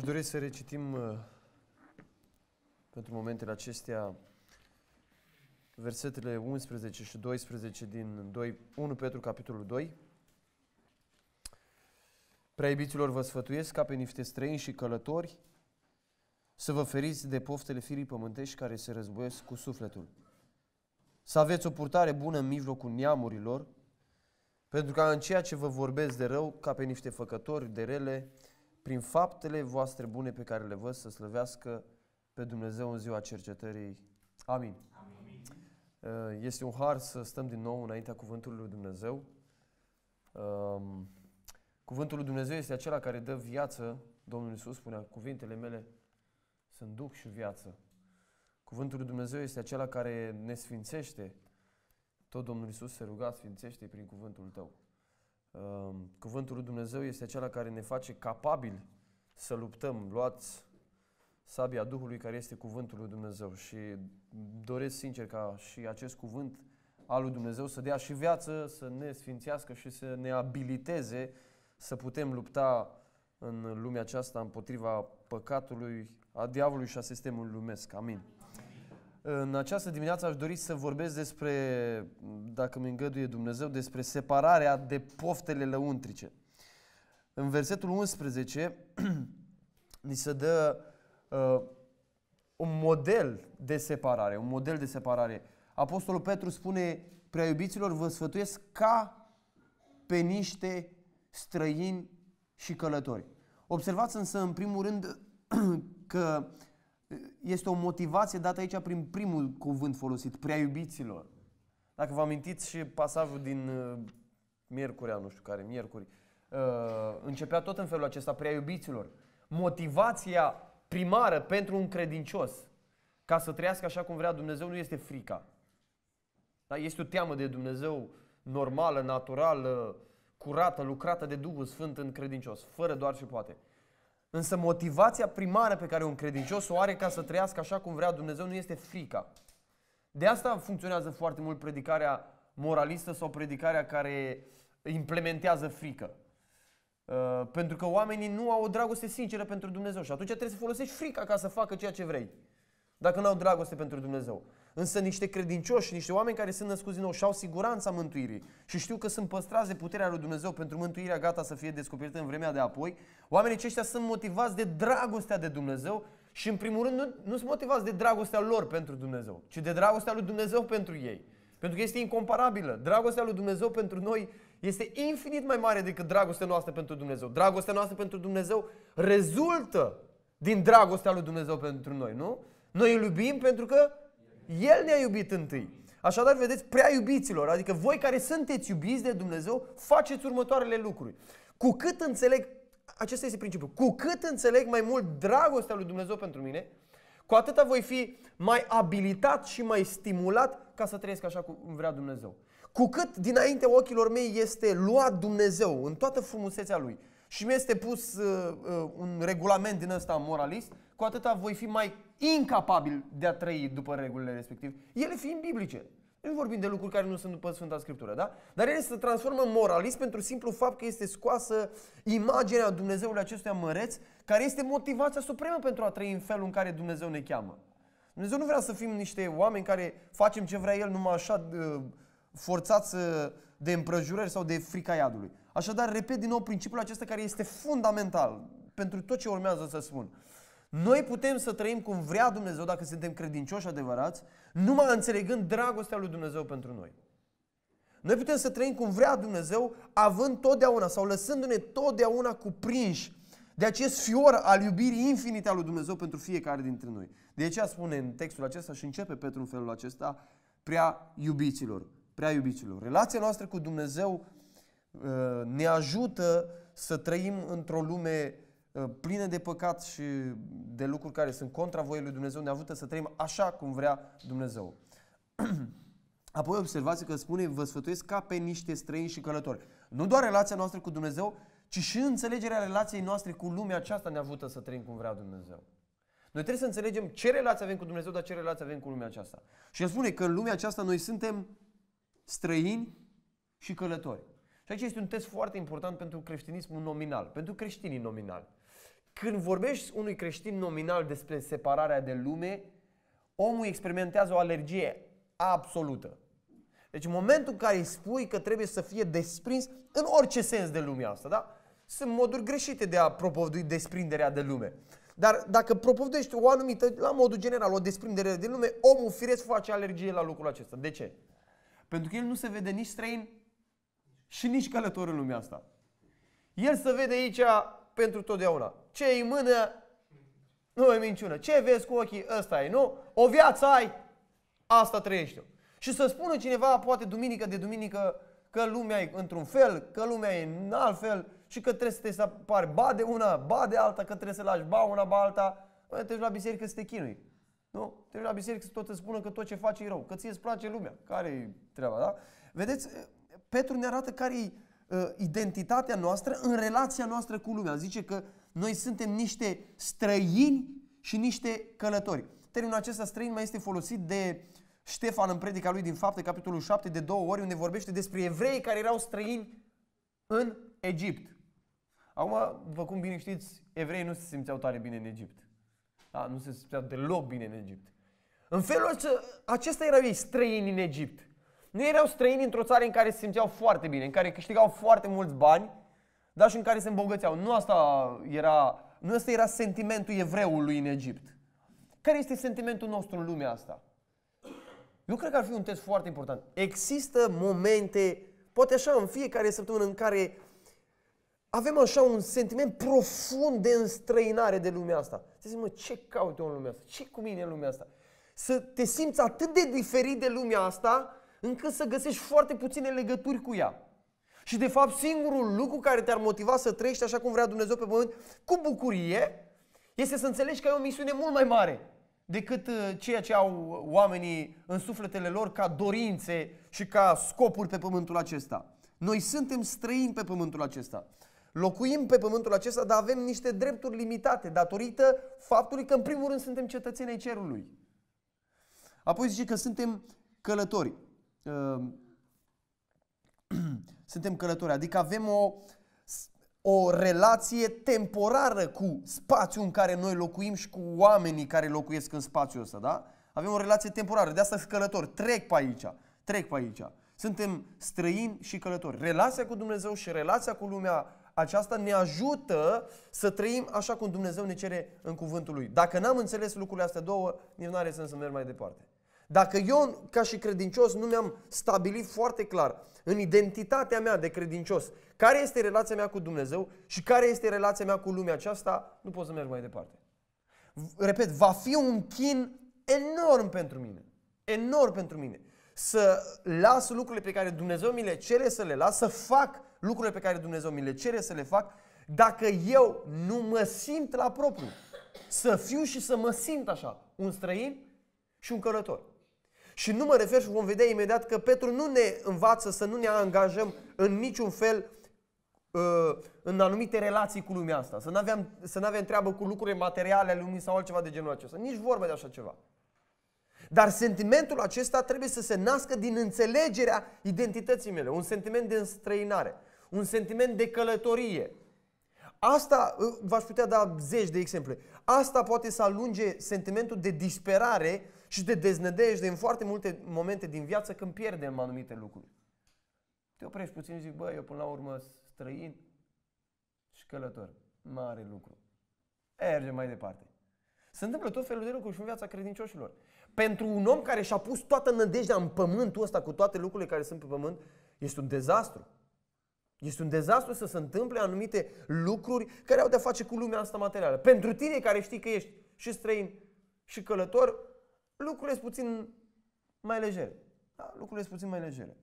Aș dori să recitim uh, pentru momentele acestea versetele 11 și 12 din 2, 1 Petru, capitolul 2. Prea vă sfătuiesc ca pe niște străini și călători să vă feriți de poftele firii pământești care se războiesc cu sufletul. Să aveți o purtare bună în mijlocul neamurilor, pentru ca în ceea ce vă vorbesc de rău, ca pe niște făcători de rele, prin faptele voastre bune pe care le văd să slăvească pe Dumnezeu în ziua cercetării. Amin. Amin. Este un har să stăm din nou înaintea Cuvântului lui Dumnezeu. Cuvântul lui Dumnezeu este acela care dă viață. Domnul Iisus spunea, cuvintele mele sunt duc și viață. Cuvântul lui Dumnezeu este acela care ne sfințește. Tot Domnul Iisus se ruga, sfințește prin cuvântul tău. Ehm, cuvântul lui Dumnezeu este acela care ne face capabil să luptăm. Luați sabia Duhului care este cuvântul lui Dumnezeu și doresc sincer ca și acest cuvânt al lui Dumnezeu să dea și viață, să ne sfințească și să ne abiliteze să putem lupta în lumea aceasta împotriva păcatului, a diavolului și a sistemului lumesc. Amin. Amin. În această dimineață aș dori să vorbesc despre, dacă mi îngăduie Dumnezeu, despre separarea de poftele lăuntrice. În versetul 11 ni se dă uh, un model de separare, un model de separare. Apostolul Petru spune, prea iubiților, vă sfătuiesc ca pe niște străini și călători. Observați însă, în primul rând, că este o motivație dată aici prin primul cuvânt folosit, prea iubiților. Dacă vă amintiți și pasajul din uh, Miercurea, nu știu care, Miercuri, uh, începea tot în felul acesta, prea iubiților. Motivația primară pentru un credincios ca să trăiască așa cum vrea Dumnezeu nu este frica. Da? Este o teamă de Dumnezeu normală, naturală, curată, lucrată de Duhul Sfânt în credincios, fără doar și poate. Însă motivația primară pe care un credincios o are ca să trăiască așa cum vrea Dumnezeu nu este frica. De asta funcționează foarte mult predicarea moralistă sau predicarea care implementează frică. Uh, pentru că oamenii nu au o dragoste sinceră pentru Dumnezeu și atunci trebuie să folosești frica ca să facă ceea ce vrei. Dacă nu au dragoste pentru Dumnezeu. Însă niște credincioși, niște oameni care sunt născuți din nou și au siguranța mântuirii și știu că sunt păstrați de puterea lui Dumnezeu pentru mântuirea gata să fie descoperită în vremea de apoi, oamenii aceștia sunt motivați de dragostea de Dumnezeu și în primul rând nu, nu sunt motivați de dragostea lor pentru Dumnezeu, ci de dragostea lui Dumnezeu pentru ei. Pentru că este incomparabilă. Dragostea lui Dumnezeu pentru noi este infinit mai mare decât dragostea noastră pentru Dumnezeu. Dragostea noastră pentru Dumnezeu rezultă din dragostea lui Dumnezeu pentru noi, nu? Noi îl iubim pentru că el ne-a iubit întâi. Așadar, vedeți, prea iubiților, adică voi care sunteți iubiți de Dumnezeu, faceți următoarele lucruri. Cu cât înțeleg, acesta este principiul, cu cât înțeleg mai mult dragostea lui Dumnezeu pentru mine, cu atâta voi fi mai abilitat și mai stimulat ca să trăiesc așa cum vrea Dumnezeu. Cu cât dinainte ochilor mei este luat Dumnezeu în toată frumusețea Lui și mi este pus uh, uh, un regulament din ăsta moralist, cu atâta voi fi mai incapabil de a trăi după regulile respective, ele fiind biblice. Nu vorbim de lucruri care nu sunt după Sfânta Scriptură, da? Dar ele se transformă în moralist pentru simplu fapt că este scoasă imaginea Dumnezeului acestuia măreț, care este motivația supremă pentru a trăi în felul în care Dumnezeu ne cheamă. Dumnezeu nu vrea să fim niște oameni care facem ce vrea El numai așa uh, forțați uh, de împrăjurări sau de frica iadului. Așadar, repet din nou principiul acesta care este fundamental pentru tot ce urmează să spun. Noi putem să trăim cum vrea Dumnezeu dacă suntem credincioși adevărați, numai înțelegând dragostea lui Dumnezeu pentru noi. Noi putem să trăim cum vrea Dumnezeu, având totdeauna sau lăsându-ne totdeauna cuprinși de acest fior al iubirii infinite a lui Dumnezeu pentru fiecare dintre noi. De aceea spune în textul acesta și începe Petru în felul acesta, prea iubiților, prea iubiților. Relația noastră cu Dumnezeu uh, ne ajută să trăim într-o lume Ă, pline de păcat și de lucruri care sunt contra voiei lui Dumnezeu, ne ajută să trăim așa cum vrea Dumnezeu. Apoi observați că spune, vă sfătuiesc ca pe niște străini și călători. Nu doar relația noastră cu Dumnezeu, ci și înțelegerea relației noastre cu lumea aceasta ne ajută să trăim cum vrea Dumnezeu. Noi trebuie să înțelegem ce relație avem cu Dumnezeu, dar ce relație avem cu lumea aceasta. Și el spune că în lumea aceasta noi suntem străini și călători. Și aici este un test foarte important pentru creștinismul nominal, pentru creștinii nominali. Când vorbești unui creștin nominal despre separarea de lume, omul experimentează o alergie absolută. Deci în momentul în care îi spui că trebuie să fie desprins în orice sens de lumea asta, da? Sunt moduri greșite de a propovădui desprinderea de lume. Dar dacă propovăduiești o anumită, la modul general, o desprindere de lume, omul firesc face alergie la lucrul acesta. De ce? Pentru că el nu se vede nici străin și nici călător în lumea asta. El se vede aici pentru totdeauna. Ce în mână, nu e minciună. Ce vezi cu ochii, ăsta ai, nu? O viață ai, asta trăiește Și să spună cineva, poate duminică de duminică, că lumea e într-un fel, că lumea e în alt fel și că trebuie să te apari ba de una, ba de alta, că trebuie să lași ba una, ba alta. Măi, te la biserică să te chinui. Nu? Te la biserică să tot te spună că tot ce faci e rău, că ție îți place lumea. care e treaba, da? Vedeți, Petru ne arată care e Uh, identitatea noastră în relația noastră cu lumea. Zice că noi suntem niște străini și niște călători. Termenul acesta străin mai este folosit de Ștefan în predica lui din Fapte, capitolul 7, de două ori, unde vorbește despre evrei care erau străini în Egipt. Acum, după cum bine știți, evrei nu se simțeau tare bine în Egipt. Da, nu se simțeau deloc bine în Egipt. În felul acesta erau ei străini în Egipt. Nu erau străini într-o țară în care se simțeau foarte bine, în care câștigau foarte mulți bani, dar și în care se îmbogățeau. Nu asta era, nu asta era sentimentul evreului în Egipt. Care este sentimentul nostru în lumea asta? Eu cred că ar fi un test foarte important. Există momente, poate așa în fiecare săptămână, în care avem așa un sentiment profund de înstrăinare de lumea asta. Să zic, mă, ce caut eu în lumea asta? Ce cu mine în lumea asta? Să te simți atât de diferit de lumea asta, încât să găsești foarte puține legături cu ea. Și de fapt singurul lucru care te-ar motiva să trăiești așa cum vrea Dumnezeu pe pământ, cu bucurie, este să înțelegi că ai o misiune mult mai mare decât uh, ceea ce au oamenii în sufletele lor ca dorințe și ca scopuri pe pământul acesta. Noi suntem străini pe pământul acesta. Locuim pe pământul acesta, dar avem niște drepturi limitate datorită faptului că în primul rând suntem cetățenii cerului. Apoi zice că suntem călători. Ehm, suntem călători, adică avem o, o relație temporară cu spațiul în care noi locuim și cu oamenii care locuiesc în spațiul ăsta, da? Avem o relație temporară, de asta sunt călători, trec pe aici, trec pe aici. Suntem străini și călători. Relația cu Dumnezeu și relația cu lumea aceasta ne ajută să trăim așa cum Dumnezeu ne cere în cuvântul Lui. Dacă n-am înțeles lucrurile astea două, nici nu are sens să merg mai departe. Dacă eu, ca și credincios, nu mi-am stabilit foarte clar în identitatea mea de credincios care este relația mea cu Dumnezeu și care este relația mea cu lumea aceasta, nu pot să merg mai departe. Repet, va fi un chin enorm pentru mine. Enorm pentru mine. Să las lucrurile pe care Dumnezeu mi le cere să le las, să fac lucrurile pe care Dumnezeu mi le cere să le fac, dacă eu nu mă simt la propriu. Să fiu și să mă simt așa, un străin și un călător. Și nu mă refer și vom vedea imediat că Petru nu ne învață să nu ne angajăm în niciun fel uh, în anumite relații cu lumea asta, să nu avem, să avem treabă cu lucruri materiale ale lumii sau altceva de genul acesta. Nici vorba de așa ceva. Dar sentimentul acesta trebuie să se nască din înțelegerea identității mele, un sentiment de înstrăinare, un sentiment de călătorie. Asta, uh, v-aș putea da zeci de exemple, asta poate să alunge sentimentul de disperare și de deznădejde în foarte multe momente din viață când pierdem anumite lucruri. Te oprești puțin și zici, bă, eu până la urmă străin și călător. Mare lucru. merge mai departe. Se întâmplă tot felul de lucruri și în viața credincioșilor. Pentru un om care și-a pus toată nădejdea în pământul ăsta cu toate lucrurile care sunt pe pământ, este un dezastru. Este un dezastru să se întâmple anumite lucruri care au de-a face cu lumea asta materială. Pentru tine care știi că ești și străin și călător, lucrurile sunt puțin mai legere. Da? Lucrurile sunt puțin mai legere.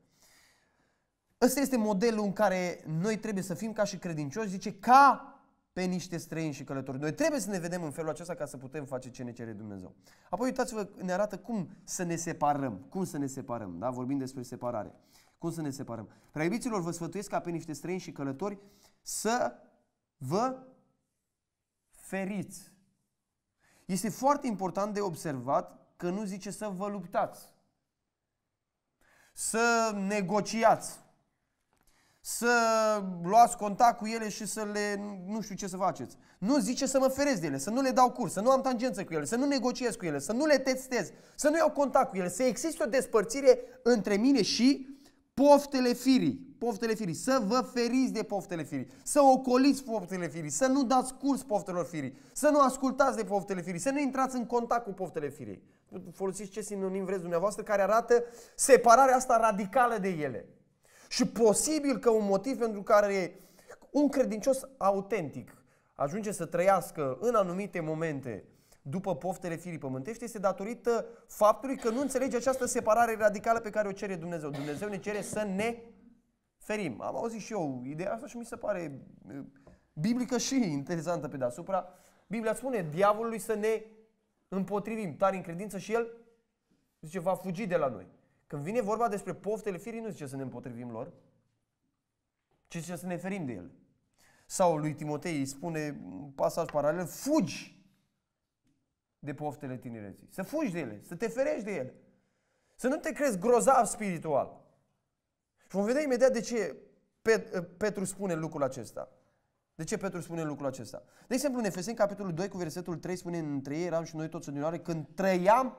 Ăsta este modelul în care noi trebuie să fim ca și credincioși, zice, ca pe niște străini și călători. Noi trebuie să ne vedem în felul acesta ca să putem face ce ne cere Dumnezeu. Apoi uitați-vă, ne arată cum să ne separăm. Cum să ne separăm, da? Vorbim despre separare. Cum să ne separăm? Prea iubiților, vă sfătuiesc ca pe niște străini și călători să vă feriți. Este foarte important de observat că nu zice să vă luptați, să negociați, să luați contact cu ele și să le, nu știu ce să faceți. Nu zice să mă ferez de ele, să nu le dau curs, să nu am tangență cu ele, să nu negociez cu ele, să nu le testez, să nu iau contact cu ele, să existe o despărțire între mine și poftele firii poftele firii, să vă feriți de poftele firii, să ocoliți poftele firii, să nu dați curs poftelor firii, să nu ascultați de poftele firii, să nu intrați în contact cu poftele firii. Folosiți ce sinonim vreți dumneavoastră care arată separarea asta radicală de ele. Și posibil că un motiv pentru care un credincios autentic ajunge să trăiască în anumite momente după poftele firii pământești este datorită faptului că nu înțelege această separare radicală pe care o cere Dumnezeu. Dumnezeu ne cere să ne ferim. Am auzit și eu ideea asta și mi se pare biblică și interesantă pe deasupra. Biblia spune diavolului să ne împotrivim tari în credință și el zice va fugi de la noi. Când vine vorba despre poftele firii, nu zice să ne împotrivim lor, ci zice să ne ferim de ele. Sau lui Timotei îi spune un pasaj paralel, fugi de poftele tinereții. Să fugi de ele, să te ferești de ele. Să nu te crezi grozav spiritual. Și vom vedea imediat de ce eh, Petru spune lucrul acesta. De ce Petru spune lucrul acesta? De exemplu, în Efeseni, capitolul 2, cu versetul 3, spune, între ei eram și noi toți în unioare, când trăiam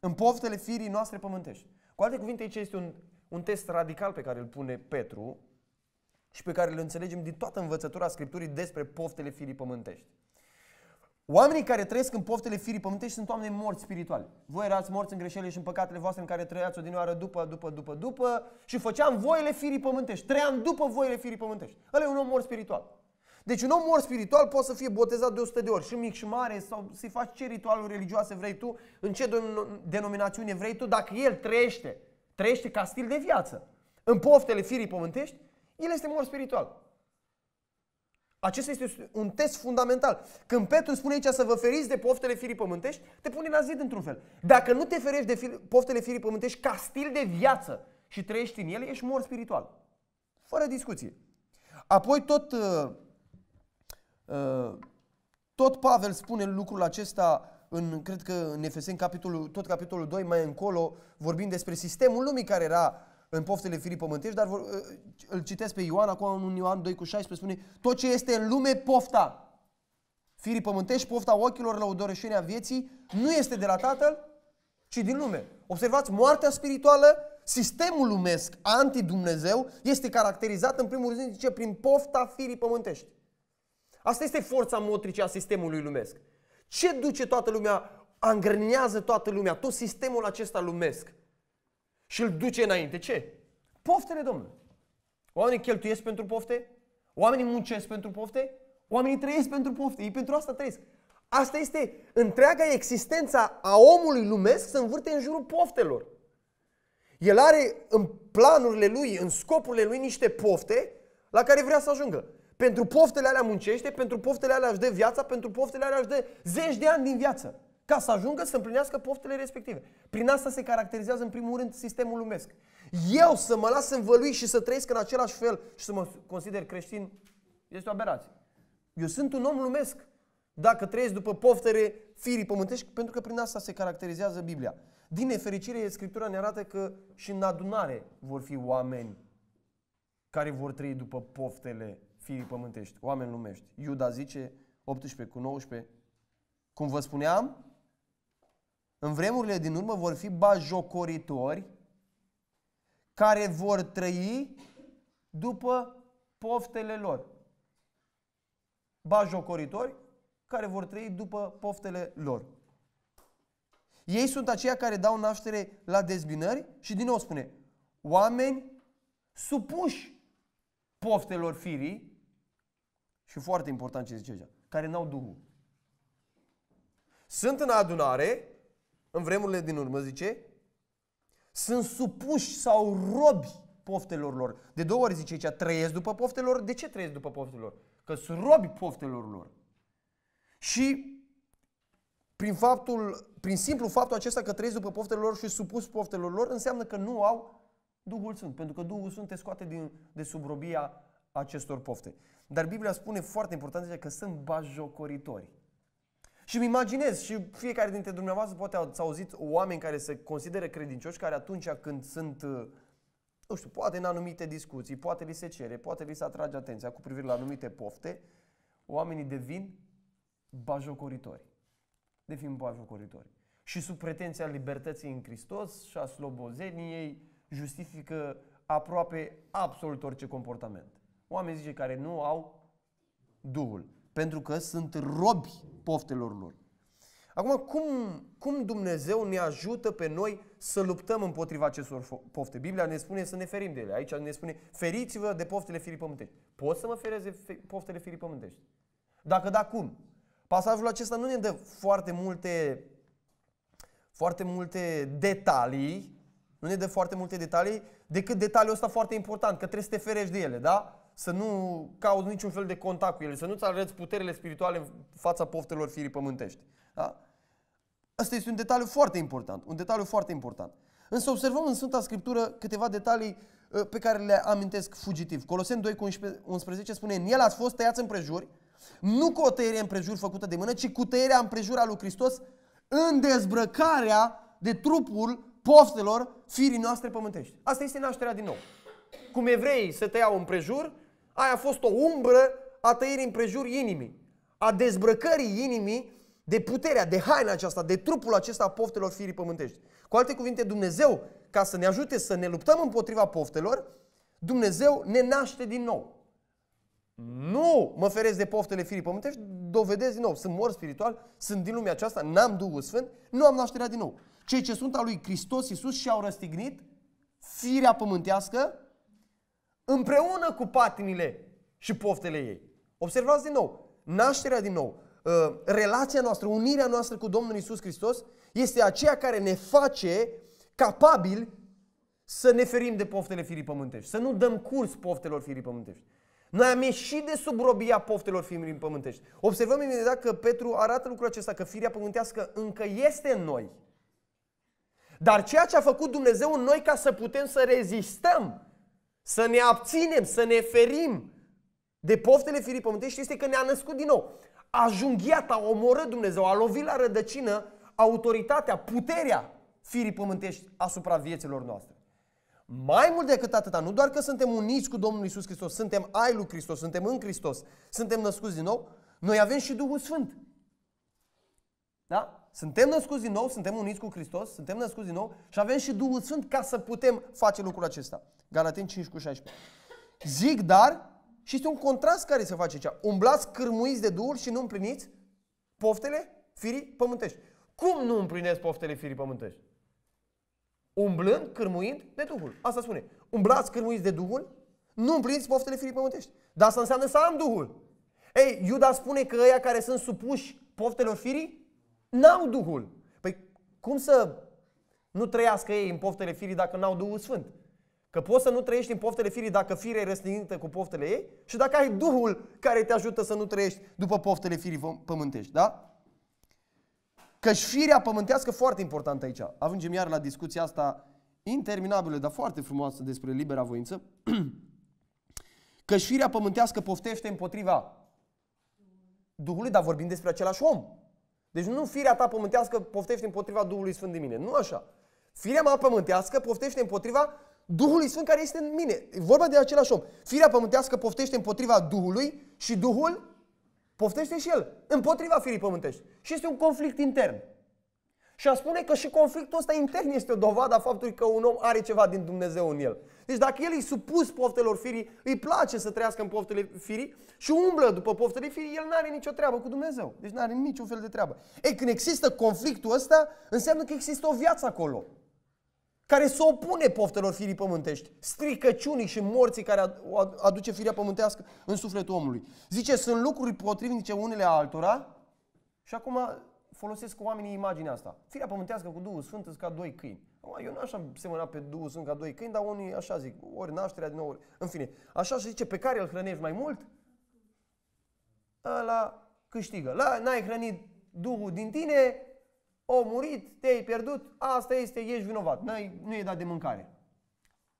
în poftele firii noastre pământești. Cu alte cuvinte, aici este un, un test radical pe care îl pune Petru și pe care îl înțelegem din toată învățătura Scripturii despre poftele firii pământești. Oamenii care trăiesc în poftele firii pământești sunt oameni morți spirituali. Voi erați morți în greșelile și în păcatele voastre în care trăiați odinioară după, după, după, după și făceam voile firii pământești. Trăiam după voile firii pământești. Ăla e un om mort spiritual. Deci un om mort spiritual poate să fie botezat de 100 de ori, și mic și mare, sau să-i faci ce ritualuri religioase vrei tu, în ce denominațiune vrei tu, dacă el trăiește, trăiește ca stil de viață, în poftele firii pământești, el este mort spiritual. Acesta este un test fundamental. Când Petru spune aici să vă feriți de poftele firii pământești, te pune la zid într-un fel. Dacă nu te ferești de fir- poftele firii pământești ca stil de viață și trăiești în ele, ești mor spiritual. Fără discuție. Apoi tot, uh, uh, tot Pavel spune lucrul acesta în, cred că în Efeseni, capitolul, tot capitolul 2, mai încolo, vorbind despre sistemul lumii care era în poftele firii pământești, dar vor, uh, îl citesc pe Ioan, acum în Ioan 2 cu 16 spune tot ce este în lume pofta firii pământești, pofta ochilor, lăudoreșenia vieții, nu este de la Tatăl, ci din lume. Observați, moartea spirituală, sistemul lumesc anti-Dumnezeu este caracterizat în primul rând, zice, prin pofta firii pământești. Asta este forța motrice a sistemului lumesc. Ce duce toată lumea, Angrenează toată lumea, tot sistemul acesta lumesc? și îl duce înainte. Ce? Poftele, domnule. Oamenii cheltuiesc pentru pofte, oamenii muncesc pentru pofte, oamenii trăiesc pentru pofte, ei pentru asta trăiesc. Asta este întreaga existența a omului lumesc să învârte în jurul poftelor. El are în planurile lui, în scopurile lui niște pofte la care vrea să ajungă. Pentru poftele alea muncește, pentru poftele alea își dă viața, pentru poftele alea își dă zeci de ani din viață ca să ajungă să împlinească poftele respective. Prin asta se caracterizează în primul rând sistemul lumesc. Eu să mă las învălui și să trăiesc în același fel și să mă consider creștin este o aberație. Eu sunt un om lumesc dacă trăiesc după poftere firii pământești, pentru că prin asta se caracterizează Biblia. Din nefericire, Scriptura ne arată că și în adunare vor fi oameni care vor trăi după poftele firii pământești, oameni lumești. Iuda zice, 18 cu 19, cum vă spuneam, în vremurile din urmă vor fi bajocoritori care vor trăi după poftele lor. Bajocoritori care vor trăi după poftele lor. Ei sunt aceia care dau naștere la dezbinări și din nou spune, oameni supuși poftelor firii și foarte important ce zice aici, care n-au Duhul. Sunt în adunare în vremurile din urmă, zice, sunt supuși sau robi poftelor lor. De două ori zice aici, trăiesc după poftelor. De ce trăiesc după poftelor? Că sunt robi poftelor lor. Și prin, faptul, prin simplu faptul acesta că trăiesc după poftelor lor și supus poftelor lor, înseamnă că nu au Duhul Sfânt, pentru că Duhul Sfânt te scoate din, de sub robia acestor pofte. Dar Biblia spune foarte important că sunt bajocoritori. Și îmi imaginez și fiecare dintre dumneavoastră poate ați auzit oameni care se consideră credincioși, care atunci când sunt nu știu, poate în anumite discuții, poate li se cere, poate li se atrage atenția cu privire la anumite pofte, oamenii devin bajocoritori. Devin bajocoritori. Și sub pretenția libertății în Hristos și a slobozeniei justifică aproape absolut orice comportament. Oameni zice care nu au Duhul pentru că sunt robi poftelor lor. Acum, cum, cum Dumnezeu ne ajută pe noi să luptăm împotriva acestor pofte? Biblia ne spune să ne ferim de ele. Aici ne spune, feriți-vă de poftele firii pământești. Pot să mă ferez de poftele firii pământești? Dacă da, cum? Pasajul acesta nu ne dă foarte multe, foarte multe detalii, nu ne dă foarte multe detalii, decât detaliul ăsta foarte important, că trebuie să te ferești de ele, da? să nu cauți niciun fel de contact cu ele, să nu-ți arăți puterile spirituale în fața poftelor firii pământești. Da? Asta este un detaliu foarte important, un detaliu foarte important. Însă observăm în Sfânta Scriptură câteva detalii ă, pe care le amintesc fugitiv. Coloseni 2 cu 11 spune, în el ați fost tăiați împrejur, nu cu o tăiere împrejur făcută de mână, ci cu tăierea împrejur a lui Hristos în dezbrăcarea de trupul poftelor firii noastre pământești. Asta este nașterea din nou. Cum evreii se tăiau împrejur, Aia a fost o umbră a tăierii împrejur inimii, a dezbrăcării inimii de puterea, de haina aceasta, de trupul acesta a poftelor firii pământești. Cu alte cuvinte, Dumnezeu, ca să ne ajute să ne luptăm împotriva poftelor, Dumnezeu ne naște din nou. Nu mă feresc de poftele firii pământești, dovedesc din nou, sunt mor spiritual, sunt din lumea aceasta, n-am Duhul Sfânt, nu am nașterea din nou. Cei ce sunt al lui Hristos Iisus și-au răstignit firea pământească împreună cu patinile și poftele ei. Observați din nou, nașterea din nou, uh, relația noastră, unirea noastră cu Domnul Isus Hristos este aceea care ne face capabili să ne ferim de poftele firii pământești, să nu dăm curs poftelor firii pământești. Noi am ieșit de sub robia poftelor firii pământești. Observăm imediat că Petru arată lucrul acesta, că firia pământească încă este în noi. Dar ceea ce a făcut Dumnezeu în noi ca să putem să rezistăm să ne abținem, să ne ferim de poftele firii pământești este că ne-a născut din nou. A junghiat, a omorât Dumnezeu, a lovit la rădăcină autoritatea, puterea firii pământești asupra vieților noastre. Mai mult decât atât, nu doar că suntem uniți cu Domnul Isus Hristos, suntem ai lui Hristos, suntem în Hristos, suntem născuți din nou, noi avem și Duhul Sfânt. Da? Suntem născuți din nou, suntem uniți cu Hristos, suntem născuți din nou și avem și Duhul Sfânt ca să putem face lucrul acesta. Galaten 5 cu 16. Zic dar, și este un contrast care se face aici. Umblați cârmuiți de Duhul și nu împliniți poftele firii pământești. Cum nu împlinesc poftele firii pământești? Umblând, cârmuind de Duhul. Asta spune. Umblați cârmuiți de Duhul, nu împliniți poftele firii pământești. Dar asta înseamnă să am Duhul. Ei, Iuda spune că ăia care sunt supuși poftelor firii, N-au Duhul. Păi cum să nu trăiască ei în poftele firii dacă n-au Duhul Sfânt? Că poți să nu trăiești în poftele firii dacă firea e răstignită cu poftele ei și dacă ai Duhul care te ajută să nu trăiești după poftele firii pământești, da? Căci firea pământească foarte importantă aici. Avângem iar la discuția asta interminabilă, dar foarte frumoasă despre libera voință. Căci firea pământească poftește împotriva Duhului, dar vorbim despre același om. Deci nu firea ta pământească poftește împotriva Duhului Sfânt din mine. Nu așa. Firea mea pământească poftește împotriva Duhului Sfânt care este în mine. E vorba de același om. Firea pământească poftește împotriva Duhului și Duhul poftește și el împotriva firii pământești. Și este un conflict intern. Și a spune că și conflictul ăsta intern este o dovadă a faptului că un om are ceva din Dumnezeu în el. Deci dacă el e supus poftelor firii, îi place să trăiască în poftele firii și umblă după poftele firii, el nu are nicio treabă cu Dumnezeu. Deci nu are niciun fel de treabă. Ei, când există conflictul ăsta, înseamnă că există o viață acolo care se opune poftelor firii pământești, stricăciunii și morții care aduce firea pământească în sufletul omului. Zice, sunt lucruri potrivnice unele altora și acum folosesc oamenii imaginea asta. Firea pământească cu Duhul Sfânt sunt ca doi câini. Eu nu aș semăna pe Duhul Sfânt ca doi câini, dar unii așa zic, ori nașterea din nou, ori... În fine, așa se zice, pe care îl hrănești mai mult, ăla câștigă. La, n-ai hrănit Duhul din tine, o murit, te-ai pierdut, asta este, ești vinovat, n-ai, nu e dat de mâncare.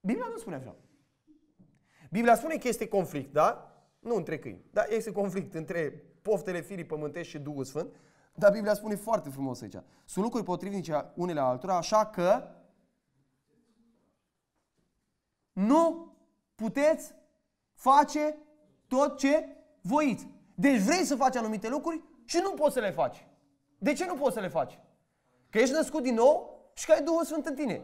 Biblia nu spune așa. Biblia spune că este conflict, da? Nu între câini, dar este conflict între poftele firii pământești și Duhul Sfânt, dar Biblia spune foarte frumos aici. Sunt lucruri potrivnice unele altora, așa că nu puteți face tot ce voiți. Deci vrei să faci anumite lucruri și nu poți să le faci. De ce nu poți să le faci? Că ești născut din nou și că ai Duhul Sfânt în tine.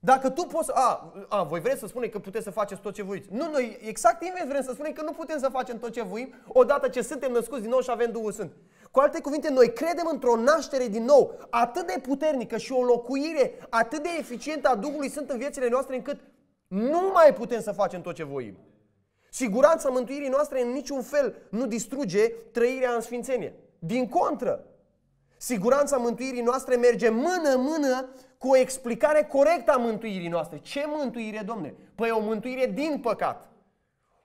Dacă tu poți, a, a, voi vreți să spune că puteți să faceți tot ce voiți. Nu, noi exact invers vrem să spunem că nu putem să facem tot ce voim odată ce suntem născuți din nou și avem Duhul Sfânt. Cu alte cuvinte, noi credem într-o naștere din nou atât de puternică și o locuire atât de eficientă a Duhului sunt în viețile noastre încât nu mai putem să facem tot ce voim. Siguranța mântuirii noastre în niciun fel nu distruge trăirea în sfințenie. Din contră, siguranța mântuirii noastre merge mână-mână cu o explicare corectă a mântuirii noastre. Ce mântuire, domne? Păi o mântuire din păcat.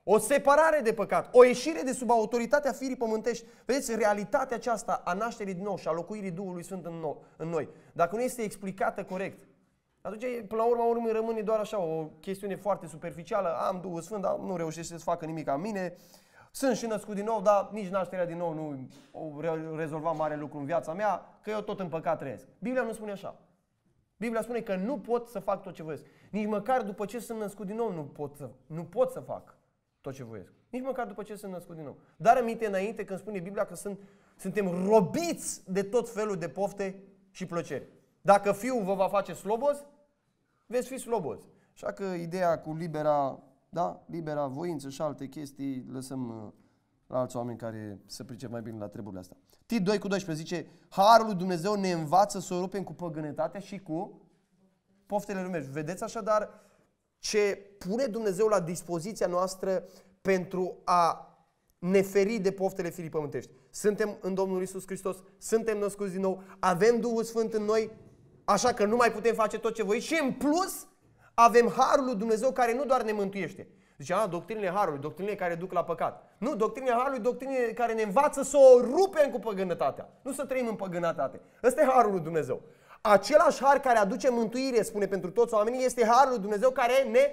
O separare de păcat, o ieșire de sub autoritatea firii pământești. Vedeți, realitatea aceasta a nașterii din nou și a locuirii Duhului Sfânt în, nou, în noi, dacă nu este explicată corect, atunci, până la urma urmei, rămâne doar așa o chestiune foarte superficială. Am Duhul Sfânt, dar nu reușește să facă nimic ca mine. Sunt și născut din nou, dar nici nașterea din nou nu o rezolva mare lucru în viața mea, că eu tot în păcat trăiesc. Biblia nu spune așa. Biblia spune că nu pot să fac tot ce vreau. Nici măcar după ce sunt născut din nou nu pot să, nu pot să fac tot ce voiesc. Nici măcar după ce sunt născut din nou. Dar aminte înainte când spune Biblia că sunt, suntem robiți de tot felul de pofte și plăceri. Dacă fiul vă va face sloboz, veți fi sloboz. Așa că ideea cu libera, da, libera voință și alte chestii lăsăm uh, la alți oameni care se pricep mai bine la treburile astea. Tit 2 cu 12 zice, Harul lui Dumnezeu ne învață să o rupem cu păgânetatea și cu poftele lumești. Vedeți așadar ce pune Dumnezeu la dispoziția noastră pentru a ne feri de poftele firii pământești. Suntem în Domnul Isus Hristos, suntem născuți din nou, avem Duhul Sfânt în noi, așa că nu mai putem face tot ce voi și în plus avem Harul lui Dumnezeu care nu doar ne mântuiește. Zice, a, doctrinile Harului, doctrinile care duc la păcat. Nu, doctrinile Harului, doctrinile care ne învață să o rupem cu păgânătatea. Nu să trăim în păgânătate. Ăsta e Harul lui Dumnezeu. Același har care aduce mântuire, spune pentru toți oamenii, este harul lui Dumnezeu care ne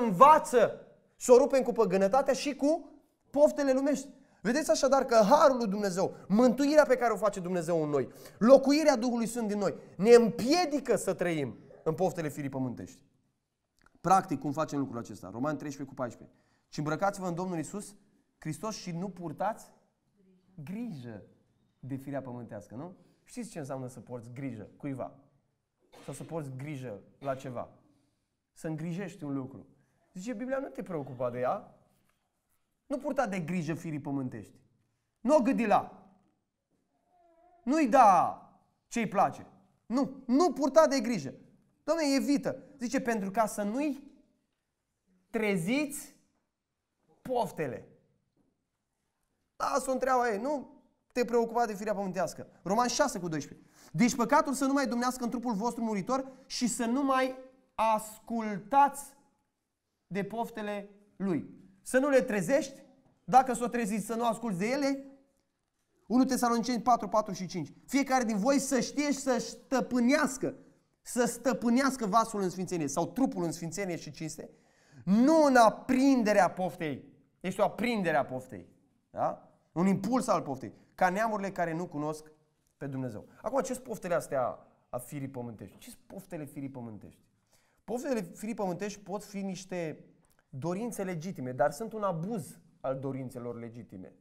învață să o rupem cu păgânătatea și cu poftele lumești. Vedeți așadar că harul lui Dumnezeu, mântuirea pe care o face Dumnezeu în noi, locuirea Duhului Sfânt din noi, ne împiedică să trăim în poftele firii pământești. Practic, cum facem lucrul acesta? Roman 13 cu 14. Și îmbrăcați-vă în Domnul Isus Hristos și nu purtați grijă de firea pământească, nu? Știți ce înseamnă să porți grijă cuiva? Sau să porți grijă la ceva? Să îngrijești un lucru. Zice, Biblia nu te preocupa de ea. Nu purta de grijă firii pământești. Nu o gâdi la. Nu-i da ce-i place. Nu. Nu purta de grijă. Doamne, evită. Zice, pentru ca să nu-i treziți poftele. da, o treaba ei. Nu te preocupa de firea pământească. Roman 6 cu 12. Deci păcatul să nu mai domnească în trupul vostru muritor și să nu mai ascultați de poftele lui. Să nu le trezești, dacă s-o treziți să nu asculți de ele, 1 Tesaloniceni 4, 4 și 5. Fiecare din voi să știe și să stăpânească, să stăpânească vasul în sfințenie sau trupul în sfințenie și cinste, nu în aprinderea poftei. Este o aprindere a poftei. Da? Un impuls al poftei ca neamurile care nu cunosc pe Dumnezeu. Acum, ce sunt poftele astea a firii pământești? Ce sunt poftele firii pământești? Poftele firii pământești pot fi niște dorințe legitime, dar sunt un abuz al dorințelor legitime.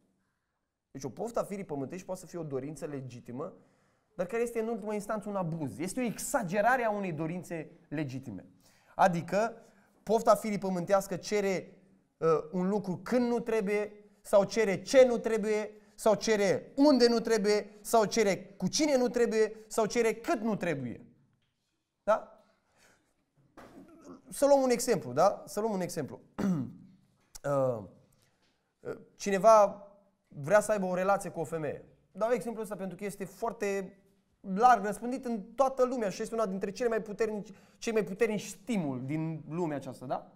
Deci o poftă a firii pământești poate să fie o dorință legitimă, dar care este în ultimă instanță un abuz. Este o exagerare a unei dorințe legitime. Adică pofta firii pământească cere uh, un lucru când nu trebuie sau cere ce nu trebuie sau cere unde nu trebuie, sau cere cu cine nu trebuie, sau cere cât nu trebuie. Da? Să luăm un exemplu, da? Să luăm un exemplu. Uh, uh, cineva vrea să aibă o relație cu o femeie. Dau exemplu ăsta pentru că este foarte larg răspândit în toată lumea și este una dintre cele mai puternici, cei mai puternici stimul din lumea aceasta, da?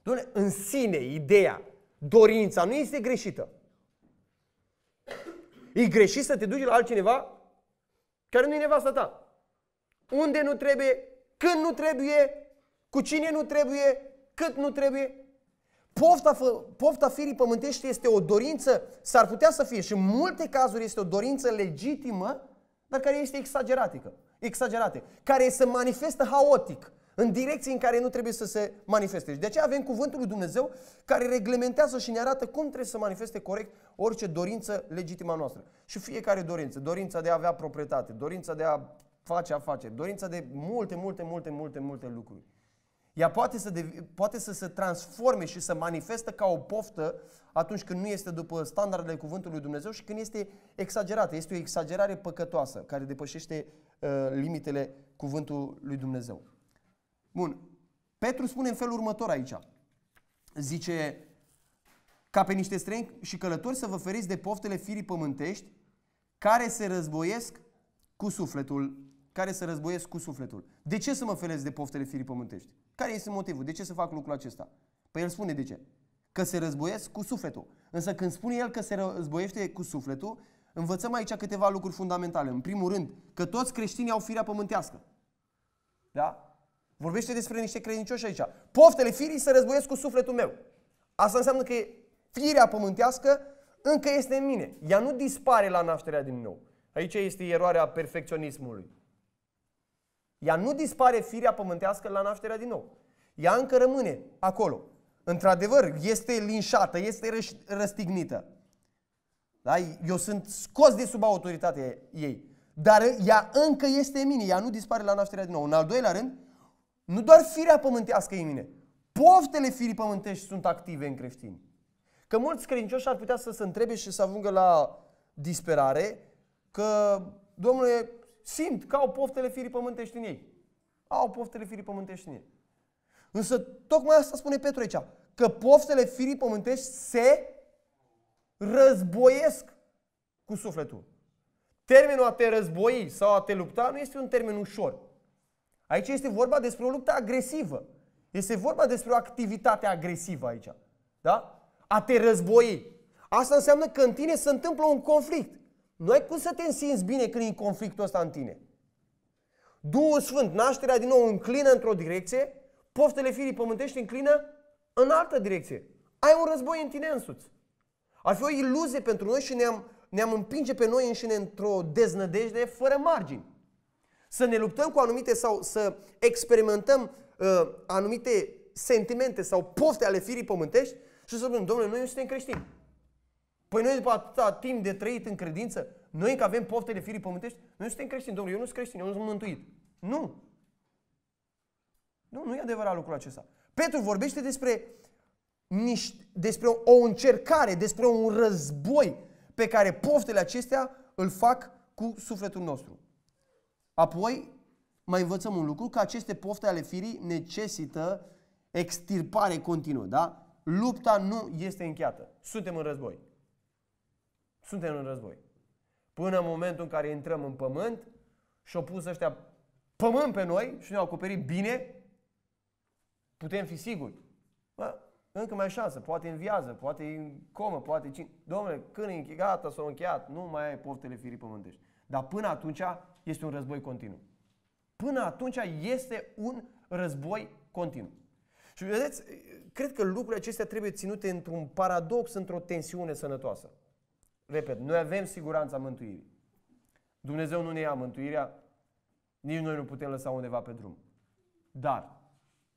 Dom'le, în sine, ideea, dorința nu este greșită. E greșit să te duci la altcineva care nu e nevasta ta. Unde nu trebuie, când nu trebuie, cu cine nu trebuie, cât nu trebuie. Pofta, pofta firii pământești este o dorință, s-ar putea să fie și în multe cazuri este o dorință legitimă, dar care este exageratică, exagerată, care se manifestă haotic, în direcții în care nu trebuie să se manifeste. de aceea avem cuvântul lui Dumnezeu care reglementează și ne arată cum trebuie să manifeste corect orice dorință legitimă noastră. Și fiecare dorință, dorința de a avea proprietate, dorința de a face afaceri, dorința de multe, multe, multe, multe, multe lucruri. Ea poate să, devi, poate să se transforme și să manifestă ca o poftă atunci când nu este după standardele cuvântului lui Dumnezeu și când este exagerată. Este o exagerare păcătoasă care depășește uh, limitele cuvântului lui Dumnezeu. Bun. Petru spune în felul următor aici. Zice, ca pe niște străini și călători să vă feriți de poftele firii pământești care se războiesc cu sufletul. Care se războiesc cu sufletul. De ce să mă feresc de poftele firii pământești? Care este motivul? De ce să fac lucrul acesta? Păi el spune de ce. Că se războiesc cu sufletul. Însă când spune el că se războiește cu sufletul, învățăm aici câteva lucruri fundamentale. În primul rând, că toți creștinii au firea pământească. Da? Vorbește despre niște credincioși aici. Poftele firii se războiesc cu sufletul meu. Asta înseamnă că firea pământească încă este în mine. Ea nu dispare la nașterea din nou. Aici este eroarea perfecționismului. Ea nu dispare firea pământească la nașterea din nou. Ea încă rămâne acolo. Într-adevăr, este linșată, este răstignită. Da? Eu sunt scos de sub autoritatea ei. Dar ea încă este în mine, ea nu dispare la nașterea din nou. În al doilea rând, nu doar firea pământească e în mine. Poftele firii pământești sunt active în creștini. Că mulți credincioși ar putea să se întrebe și să ajungă la disperare că, domnule, simt că au poftele firii pământești în ei. Au poftele firii pământești în ei. Însă tocmai asta spune Petru aici, că poftele firii pământești se războiesc cu sufletul. Termenul a te război sau a te lupta nu este un termen ușor. Aici este vorba despre o luptă agresivă. Este vorba despre o activitate agresivă aici. Da? A te război. Asta înseamnă că în tine se întâmplă un conflict. Nu ai cum să te simți bine când e conflictul ăsta în tine. Duhul Sfânt, nașterea din nou, înclină într-o direcție, poftele firii pământești înclină în altă direcție. Ai un război în tine însuți. Ar fi o iluzie pentru noi și ne-am, ne-am împinge pe noi înșine într-o deznădejde fără margini. Să ne luptăm cu anumite sau să experimentăm uh, anumite sentimente sau pofte ale firii pământești și să spunem, domnule, noi nu suntem creștini. Păi noi după atâta timp de trăit în credință, noi că avem poftele firii pământești, noi nu suntem creștini, domnule, eu nu sunt creștin, eu nu sunt mântuit. Nu. Nu, nu e adevărat lucrul acesta. Petru vorbește despre, niște, despre o încercare, despre un război pe care poftele acestea îl fac cu sufletul nostru. Apoi, mai învățăm un lucru, că aceste pofte ale firii necesită extirpare continuă, da? Lupta nu este încheiată. Suntem în război. Suntem în război. Până în momentul în care intrăm în pământ și au pus ăștia pământ pe noi și ne-au acoperit bine, putem fi siguri. Bă, încă mai șansă, poate în viază, poate în comă, poate cine. Domnule, când e gata, s au încheiat, nu mai ai poftele firii pământești. Dar până atunci este un război continuu. Până atunci este un război continuu. Și vedeți, cred că lucrurile acestea trebuie ținute într-un paradox, într-o tensiune sănătoasă. Repet, noi avem siguranța mântuirii. Dumnezeu nu ne ia mântuirea, nici noi nu putem lăsa undeva pe drum. Dar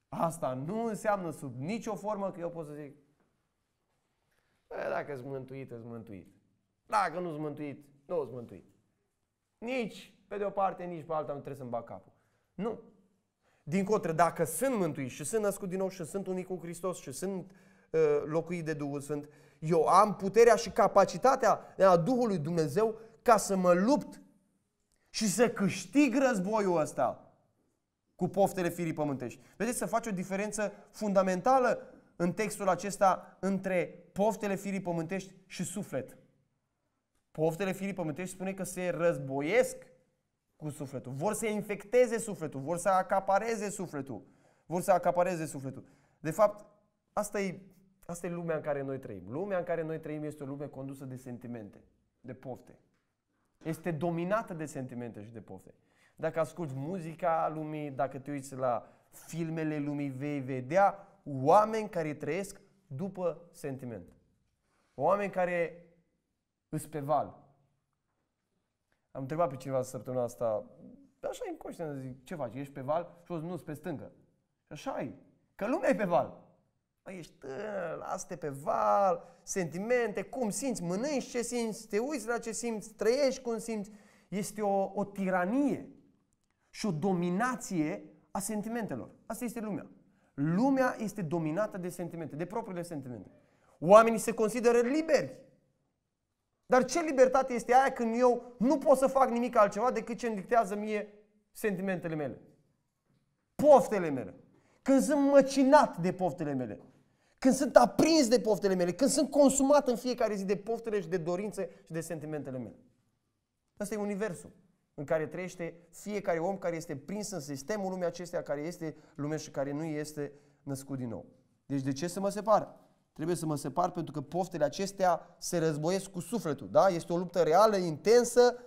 asta nu înseamnă sub nicio formă că eu pot să zic dacă ești mântuit, ești mântuit. Dacă nu ești mântuit, nu ești mântuit. Nici pe de o parte, nici pe alta nu trebuie să-mi bag capul. Nu. Din contră, dacă sunt mântuit și sunt născut din nou și sunt unic cu Hristos și sunt uh, locuit de Duhul Sfânt, eu am puterea și capacitatea a Duhului Dumnezeu ca să mă lupt și să câștig războiul ăsta cu poftele firii pământești. Vedeți, să face o diferență fundamentală în textul acesta între poftele firii pământești și suflet. Poftele pământești spune că se războiesc cu sufletul. Vor să infecteze sufletul, vor să acapareze sufletul. Vor să acapareze sufletul. De fapt, asta e, asta e lumea în care noi trăim. Lumea în care noi trăim este o lume condusă de sentimente, de pofte. Este dominată de sentimente și de pofte. Dacă asculti muzica lumii, dacă te uiți la filmele lumii, vei vedea oameni care trăiesc după sentiment. Oameni care îs pe val. Am întrebat pe cineva săptămâna asta, așa în zic, ce faci, ești pe val? Și nu, pe stâncă. Și așa e, că lumea e pe val. Mă, ești tânăr, lasă pe val, sentimente, cum simți, mănânci ce simți, te uiți la ce simți, trăiești cum simți. Este o, o tiranie și o dominație a sentimentelor. Asta este lumea. Lumea este dominată de sentimente, de propriile sentimente. Oamenii se consideră liberi dar ce libertate este aia când eu nu pot să fac nimic altceva decât ce îmi dictează mie sentimentele mele? Poftele mele. Când sunt măcinat de poftele mele. Când sunt aprins de poftele mele. Când sunt consumat în fiecare zi de poftele și de dorințe și de sentimentele mele. Asta e universul în care trăiește fiecare om care este prins în sistemul lumii acesteia, care este lume și care nu este născut din nou. Deci de ce să mă separ? Trebuie să mă separ pentru că poftele acestea se războiesc cu sufletul. Da? Este o luptă reală, intensă,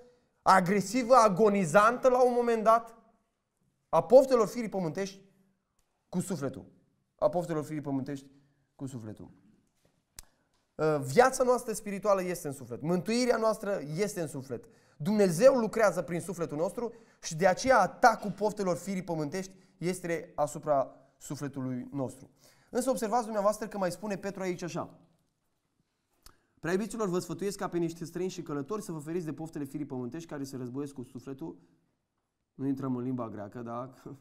agresivă, agonizantă la un moment dat. A poftelor firii pământești cu sufletul. A poftelor firii pământești cu sufletul. Uh, viața noastră spirituală este în suflet. Mântuirea noastră este în suflet. Dumnezeu lucrează prin sufletul nostru și de aceea atacul poftelor firii pământești este asupra sufletului nostru. Însă observați dumneavoastră că mai spune Petru aici așa. Prea vă sfătuiesc ca pe niște străini și călători să vă feriți de poftele firii pământești care se războiesc cu sufletul. Nu intrăm în limba greacă, da?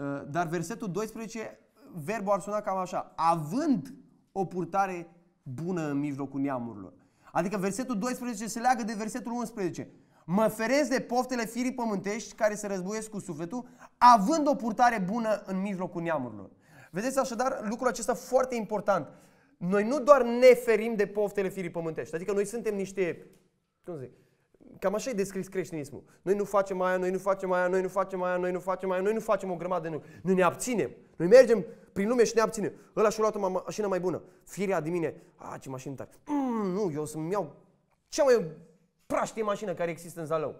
Uh, dar versetul 12, verbul ar suna cam așa. Având o purtare bună în mijlocul neamurilor. Adică versetul 12 se leagă de versetul 11. Mă feresc de poftele firii pământești care se războiesc cu sufletul, având o purtare bună în mijlocul neamurilor. Vedeți așadar lucrul acesta foarte important. Noi nu doar ne ferim de poftele firii pământești, adică noi suntem niște, cum zic, cam așa e descris creștinismul. Noi nu facem aia, noi nu facem aia, noi nu facem aia, noi nu facem aia, noi nu facem o grămadă de nu. Noi ne abținem. Noi mergem prin lume și ne abținem. Ăla și-a luat o mașină mai bună. Firea de mine, a, ce mașină tare. Mm, nu, eu să-mi iau cea mai praștie mașină care există în Zalău.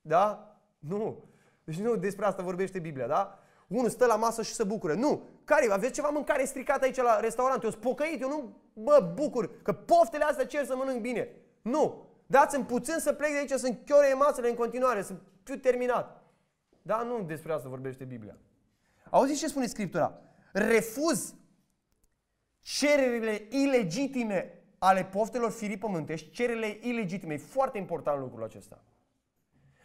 Da? Nu. Deci nu despre asta vorbește Biblia, da? unul stă la masă și se bucură. Nu! Care aveți ceva mâncare stricată aici la restaurant? Eu sunt pocăit, eu nu mă bucur că poftele astea cer să mănânc bine. Nu! Dați-mi puțin să plec de aici, sunt chiore masele în continuare, sunt fiu terminat. Da, nu despre asta vorbește Biblia. Auziți ce spune Scriptura? Refuz cererile ilegitime ale poftelor firii pământești, cererile ilegitime. E foarte important lucrul acesta.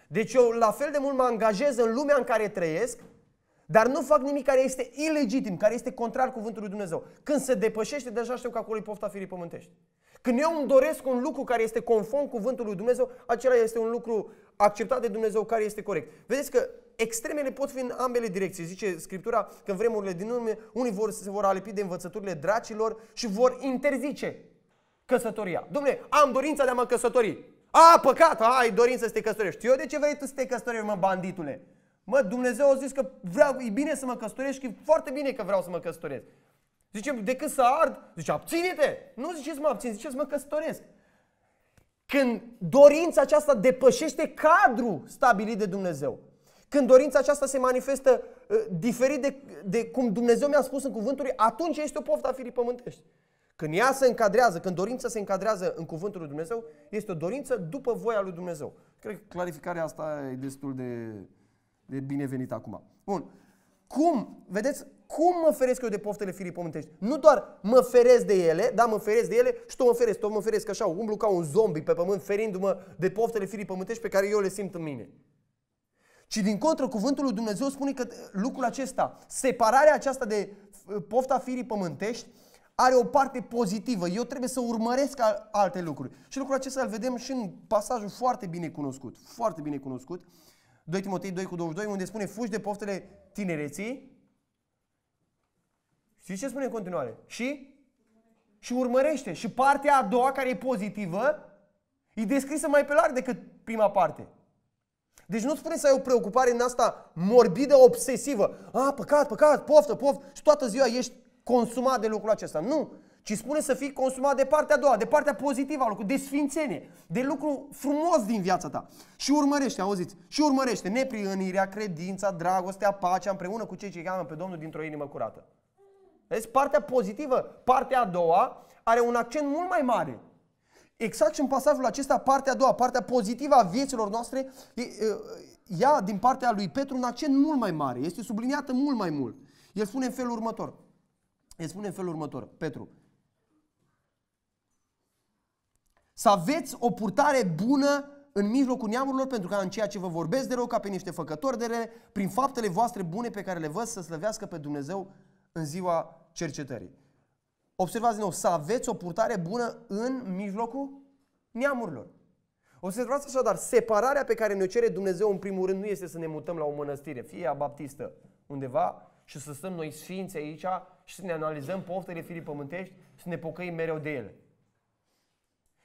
Deci eu la fel de mult mă angajez în lumea în care trăiesc, dar nu fac nimic care este ilegitim, care este contrar cuvântului Dumnezeu. Când se depășește, deja știu că acolo e pofta firii pământești. Când eu îmi doresc un lucru care este conform cuvântului Dumnezeu, acela este un lucru acceptat de Dumnezeu care este corect. Vedeți că extremele pot fi în ambele direcții. Zice Scriptura că în vremurile din urmă unii vor, se vor alepi de învățăturile dracilor și vor interzice căsătoria. Domnule, am dorința de a mă căsători. A, păcat, ai dorință să te căsătorești. Eu de ce vrei tu să te căsătorești, mă, banditule? Mă, Dumnezeu a zis că vreau, e bine să mă căsătoresc și e foarte bine că vreau să mă căsătoresc. Zice, decât să ard, zice, abține-te! Nu ziceți mă abțin, ziceți mă căsătoresc. Când dorința aceasta depășește cadrul stabilit de Dumnezeu, când dorința aceasta se manifestă uh, diferit de, de cum Dumnezeu mi-a spus în cuvântul lui, atunci este o poftă a firii pământești. Când ea se încadrează, când dorința se încadrează în cuvântul lui Dumnezeu, este o dorință după voia lui Dumnezeu. Cred că clarificarea asta e destul de de binevenit acum. Bun. Cum? Vedeți? Cum mă feresc eu de poftele firii pământești? Nu doar mă feresc de ele, da, mă feresc de ele și tot mă feresc, tot mă feresc așa, umblu ca un zombi pe pământ, ferindu-mă de poftele firii pământești pe care eu le simt în mine. Ci din contră, cuvântul lui Dumnezeu spune că uh, lucrul acesta, separarea aceasta de uh, pofta firii pământești, are o parte pozitivă. Eu trebuie să urmăresc alte lucruri. Și lucrul acesta îl vedem și în pasajul foarte bine cunoscut, foarte bine cunoscut, 2 Timotei 2 cu 22, unde spune fugi de poftele tinereții. Știți ce spune în continuare? Și? Și urmărește. Și partea a doua, care e pozitivă, e descrisă mai pe larg decât prima parte. Deci nu spune să ai o preocupare în asta morbidă, obsesivă. A, păcat, păcat, poftă, poftă și toată ziua ești consumat de lucrul acesta. Nu ci spune să fii consumat de partea a doua, de partea pozitivă a lucrurilor, de sfințenie, de lucru frumos din viața ta. Și urmărește, auziți, și urmărește neprienirea, credința, dragostea, pacea împreună cu cei ce cheamă pe Domnul dintr-o inimă curată. Vezi, partea pozitivă, partea a doua, are un accent mult mai mare. Exact și în pasajul acesta, partea a doua, partea pozitivă a vieților noastre, ia din partea lui Petru un accent mult mai mare, este subliniată mult mai mult. El spune în felul următor. El spune în felul următor, Petru, Să aveți o purtare bună în mijlocul neamurilor, pentru ca în ceea ce vă vorbesc de rău, ca pe niște făcători de rele, prin faptele voastre bune pe care le văd, să slăvească pe Dumnezeu în ziua cercetării. Observați din nou, să aveți o purtare bună în mijlocul neamurilor. Observați așadar, separarea pe care ne-o cere Dumnezeu în primul rând nu este să ne mutăm la o mănăstire, fie a baptistă undeva și să stăm noi sfinți aici și să ne analizăm poftele firii pământești, să ne pocăim mereu de ele.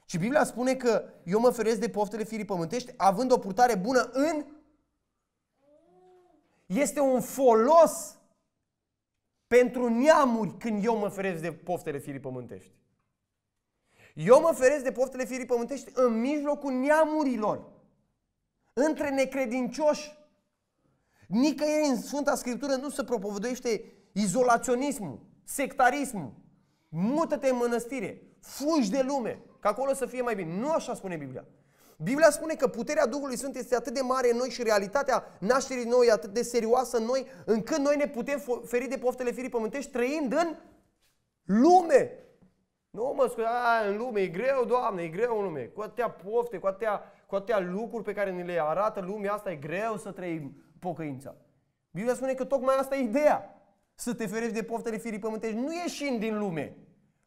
Și Biblia spune că eu mă feresc de poftele firii pământești având o purtare bună în... Este un folos pentru neamuri când eu mă feresc de poftele firii pământești. Eu mă feresc de poftele firii pământești în mijlocul neamurilor, între necredincioși. Nicăieri în Sfânta Scriptură nu se propovăduiește izolaționismul, sectarismul. Mută-te în mănăstire, fugi de lume, ca acolo să fie mai bine. Nu așa spune Biblia. Biblia spune că puterea Duhului Sfânt este atât de mare în noi și realitatea nașterii noi e atât de serioasă în noi, încât noi ne putem feri de poftele firii pământești trăind în lume. Nu mă scuze, în lume, e greu, Doamne, e greu în lume. Cu atâtea pofte, cu atâtea, cu atâtea lucruri pe care ne le arată lumea asta, e greu să trăim pocăința. Biblia spune că tocmai asta e ideea. Să te ferești de poftele firii pământești, nu ieșind din lume,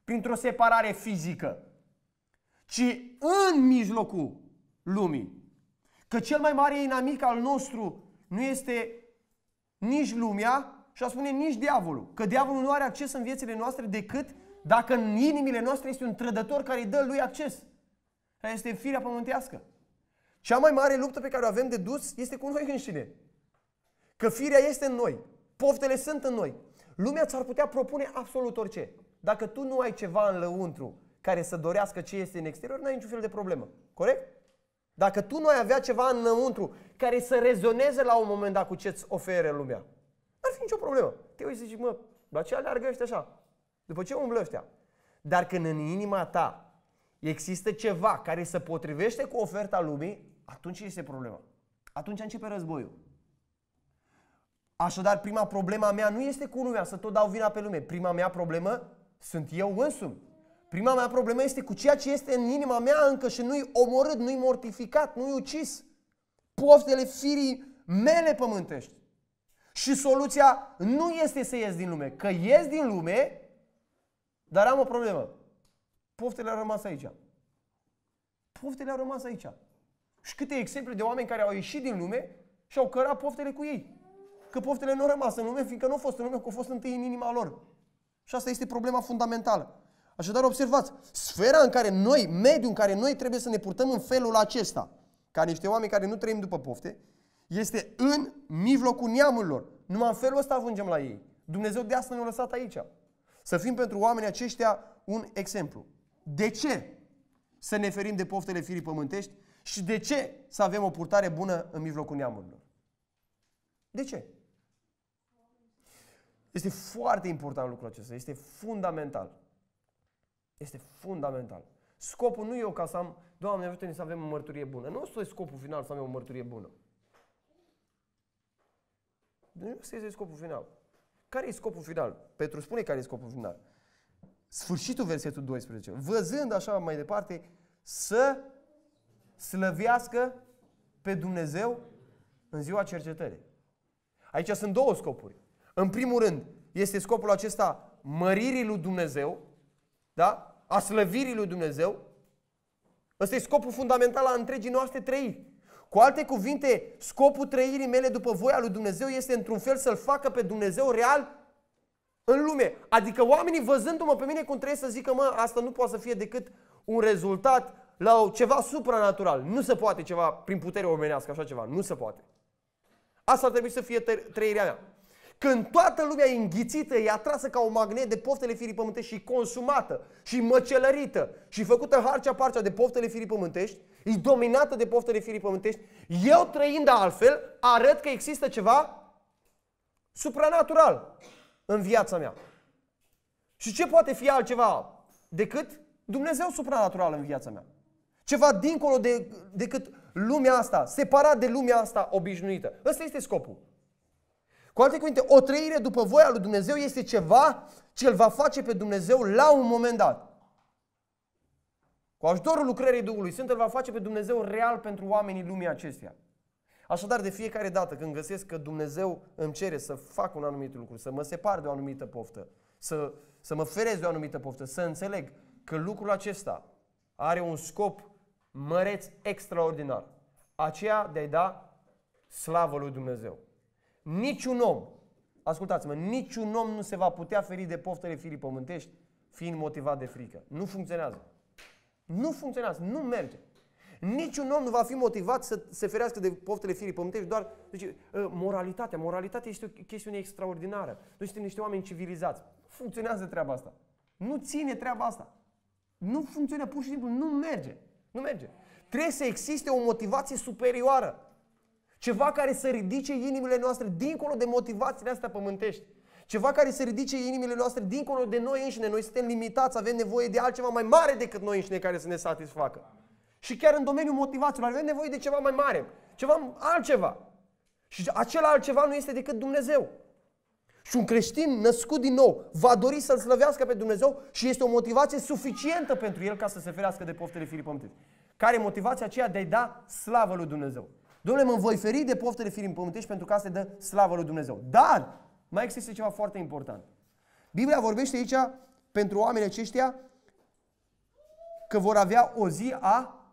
printr-o separare fizică, ci în mijlocul lumii. Că cel mai mare inamic al nostru nu este nici lumea și a spune nici diavolul. Că diavolul nu are acces în viețile noastre decât dacă în inimile noastre este un trădător care îi dă lui acces. Care este firea pământească. Cea mai mare luptă pe care o avem de dus este cu noi înșine. Că firea este în noi. Poftele sunt în noi. Lumea ți-ar putea propune absolut orice. Dacă tu nu ai ceva în lăuntru care să dorească ce este în exterior, n-ai niciun fel de problemă. Corect? Dacă tu nu ai avea ceva înăuntru care să rezoneze la un moment dat cu ce-ți oferă lumea, n-ar fi nicio problemă. Te uiți și zici, mă, la ce aleargă ăștia așa? După ce umblă ăștia? Dar când în inima ta există ceva care se potrivește cu oferta lumii, atunci este problema. Atunci începe războiul. Așadar, prima problema mea nu este cu lumea, să tot dau vina pe lume. Prima mea problemă sunt eu însumi. Prima mea problemă este cu ceea ce este în inima mea încă și nu-i omorât, nu-i mortificat, nu-i ucis. Poftele firii mele pământești. Și soluția nu este să ies din lume. Că ies din lume, dar am o problemă. Poftele au rămas aici. Poftele au rămas aici. Și câte exemple de oameni care au ieșit din lume și au cărat poftele cu ei. Că poftele nu au rămas în lume, fiindcă nu au fost în lume, că au fost întâi în inima lor. Și asta este problema fundamentală. Așadar, observați, sfera în care noi, mediul în care noi trebuie să ne purtăm în felul acesta, ca niște oameni care nu trăim după pofte, este în mijlocul neamurilor. Numai în felul ăsta ajungem la ei. Dumnezeu de asta ne-a lăsat aici. Să fim pentru oamenii aceștia un exemplu. De ce să ne ferim de poftele firii pământești și de ce să avem o purtare bună în mijlocul neamurilor? De ce? Este foarte important lucrul acesta, este fundamental. Este fundamental. Scopul nu e eu ca să am, Doamne ajută să avem o mărturie bună. Nu este scopul final să am eu o mărturie bună. Nu ăsta este scopul final. Care e scopul final? Petru spune care e scopul final. Sfârșitul versetul 12. Văzând așa mai departe, să slăvească pe Dumnezeu în ziua cercetării. Aici sunt două scopuri. În primul rând, este scopul acesta măririi lui Dumnezeu, da? a slăvirii lui Dumnezeu. Ăsta e scopul fundamental al întregii noastre trăiri. Cu alte cuvinte, scopul trăirii mele după voia lui Dumnezeu este într-un fel să-L facă pe Dumnezeu real în lume. Adică oamenii văzându-mă pe mine cum trebuie să zică, mă, asta nu poate să fie decât un rezultat la ceva supranatural. Nu se poate ceva prin putere omenească, așa ceva. Nu se poate. Asta ar trebui să fie trăirea mea. Când toată lumea e înghițită, e atrasă ca un magnet de poftele firii pământești și consumată și măcelărită și făcută harcea-parcea de poftele firii pământești, e dominată de poftele firii pământești, eu trăind altfel arăt că există ceva supranatural în viața mea. Și ce poate fi altceva decât Dumnezeu supranatural în viața mea? Ceva dincolo de, decât lumea asta, separat de lumea asta obișnuită. Ăsta este scopul. Cu alte cuvinte, o trăire după voia lui Dumnezeu este ceva ce îl va face pe Dumnezeu la un moment dat. Cu ajutorul lucrării Duhului Sfânt îl va face pe Dumnezeu real pentru oamenii lumii acesteia. Așadar, de fiecare dată când găsesc că Dumnezeu îmi cere să fac un anumit lucru, să mă separ de o anumită poftă, să, să mă ferez de o anumită poftă, să înțeleg că lucrul acesta are un scop măreț extraordinar. Aceea de a-i da slavă lui Dumnezeu. Niciun om, ascultați-mă, niciun om nu se va putea feri de poftele firii pământești fiind motivat de frică. Nu funcționează. Nu funcționează, nu merge. Niciun om nu va fi motivat să se ferească de poftele firii pământești, doar deci, ă, moralitatea. Moralitatea este o chestiune extraordinară. Noi suntem niște oameni civilizați. Funcționează treaba asta. Nu ține treaba asta. Nu funcționează, pur și simplu nu merge. Nu merge. Trebuie să existe o motivație superioară. Ceva care să ridice inimile noastre dincolo de motivațiile astea pământești. Ceva care să ridice inimile noastre dincolo de noi înșine. Noi suntem limitați, avem nevoie de altceva mai mare decât noi înșine care să ne satisfacă. Și chiar în domeniul motivațiilor avem nevoie de ceva mai mare, ceva altceva. Și acel altceva nu este decât Dumnezeu. Și un creștin născut din nou va dori să-L slăvească pe Dumnezeu și este o motivație suficientă pentru el ca să se ferească de poftele firii pământești. Care e motivația aceea de a-i da slavă lui Dumnezeu. Domnule, mă voi feri de poftele firii pământești pentru că asta dă slavă lui Dumnezeu. Dar mai există ceva foarte important. Biblia vorbește aici pentru oamenii aceștia că vor avea o zi a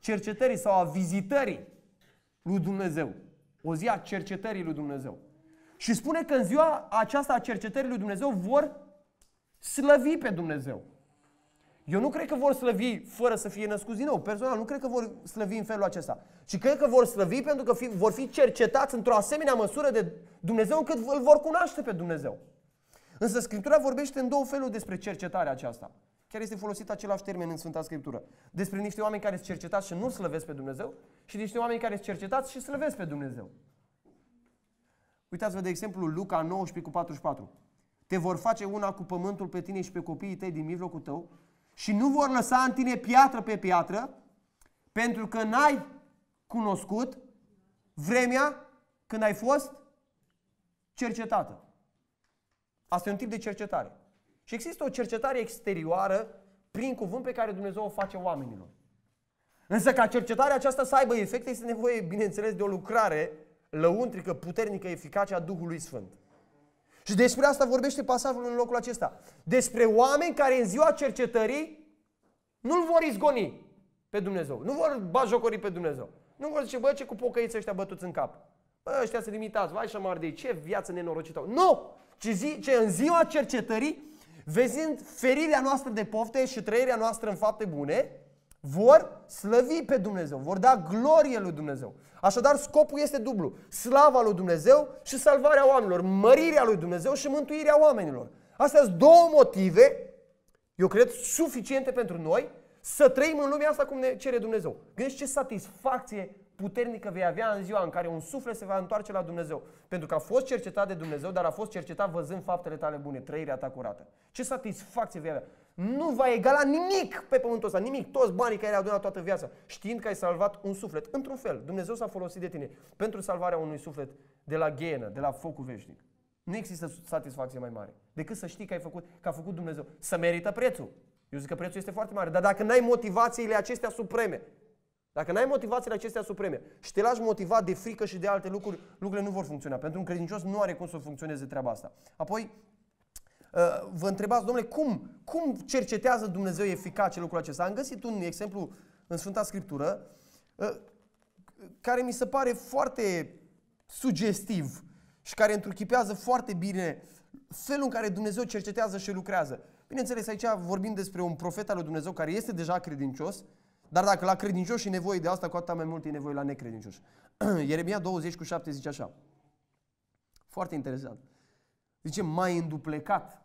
cercetării sau a vizitării lui Dumnezeu. O zi a cercetării lui Dumnezeu. Și spune că în ziua aceasta a cercetării lui Dumnezeu vor slăvi pe Dumnezeu. Eu nu cred că vor slăvi fără să fie născuți din nou. Personal, nu cred că vor slăvi în felul acesta. Și cred că vor slăvi pentru că fi, vor fi cercetați într-o asemenea măsură de Dumnezeu încât îl vor cunoaște pe Dumnezeu. Însă Scriptura vorbește în două feluri despre cercetarea aceasta. Chiar este folosit același termen în Sfânta Scriptură. Despre niște oameni care sunt cercetați și nu slăvesc pe Dumnezeu și niște oameni care sunt cercetați și slăvesc pe Dumnezeu. Uitați-vă de exemplu Luca 19 cu 44. Te vor face una cu pământul pe tine și pe copiii tăi din mijlocul tău și nu vor lăsa în tine piatră pe piatră, pentru că n-ai cunoscut vremea când ai fost cercetată. Asta e un tip de cercetare. Și există o cercetare exterioară prin cuvânt pe care Dumnezeu o face oamenilor. Însă ca cercetarea aceasta să aibă efecte, este nevoie, bineînțeles, de o lucrare lăuntrică, puternică, eficace a Duhului Sfânt. Și despre asta vorbește pasajul în locul acesta. Despre oameni care în ziua cercetării nu-L vor izgoni pe Dumnezeu. Nu vor bajocori pe Dumnezeu. Nu vor zice, bă, ce cu pocăiți ăștia bătuți în cap. Bă, ăștia se limitați, vai și mardei, ce viață nenorocită. Nu! Ci, zi, ce în ziua cercetării, vezind ferirea noastră de pofte și trăirea noastră în fapte bune, vor slăvi pe Dumnezeu, vor da glorie lui Dumnezeu. Așadar, scopul este dublu. Slava lui Dumnezeu și salvarea oamenilor, mărirea lui Dumnezeu și mântuirea oamenilor. Astea sunt două motive, eu cred, suficiente pentru noi să trăim în lumea asta cum ne cere Dumnezeu. Gândiți ce satisfacție puternică vei avea în ziua în care un suflet se va întoarce la Dumnezeu. Pentru că a fost cercetat de Dumnezeu, dar a fost cercetat văzând faptele tale bune, trăirea ta curată. Ce satisfacție vei avea nu va egala nimic pe pământul ăsta, nimic, toți banii care ai adunat toată viața, știind că ai salvat un suflet. Într-un fel, Dumnezeu s-a folosit de tine pentru salvarea unui suflet de la ghenă, de la focul veșnic. Nu există satisfacție mai mare decât să știi că, ai făcut, că a făcut Dumnezeu. Să merită prețul. Eu zic că prețul este foarte mare, dar dacă n-ai motivațiile acestea supreme, dacă n-ai motivațiile acestea supreme și te lași motivat de frică și de alte lucruri, lucrurile nu vor funcționa. Pentru un credincios nu are cum să funcționeze treaba asta. Apoi, Uh, vă întrebați, domnule, cum, cum cercetează Dumnezeu eficace lucrul acesta? Am găsit un exemplu în Sfânta Scriptură uh, care mi se pare foarte sugestiv și care întruchipează foarte bine felul în care Dumnezeu cercetează și lucrează. Bineînțeles, aici vorbim despre un profet al lui Dumnezeu care este deja credincios, dar dacă la credincios și nevoie de asta, cu atât mai mult e nevoie la necredincios. Ieremia 20 cu 7 zice așa. Foarte interesant. Zice, mai înduplecat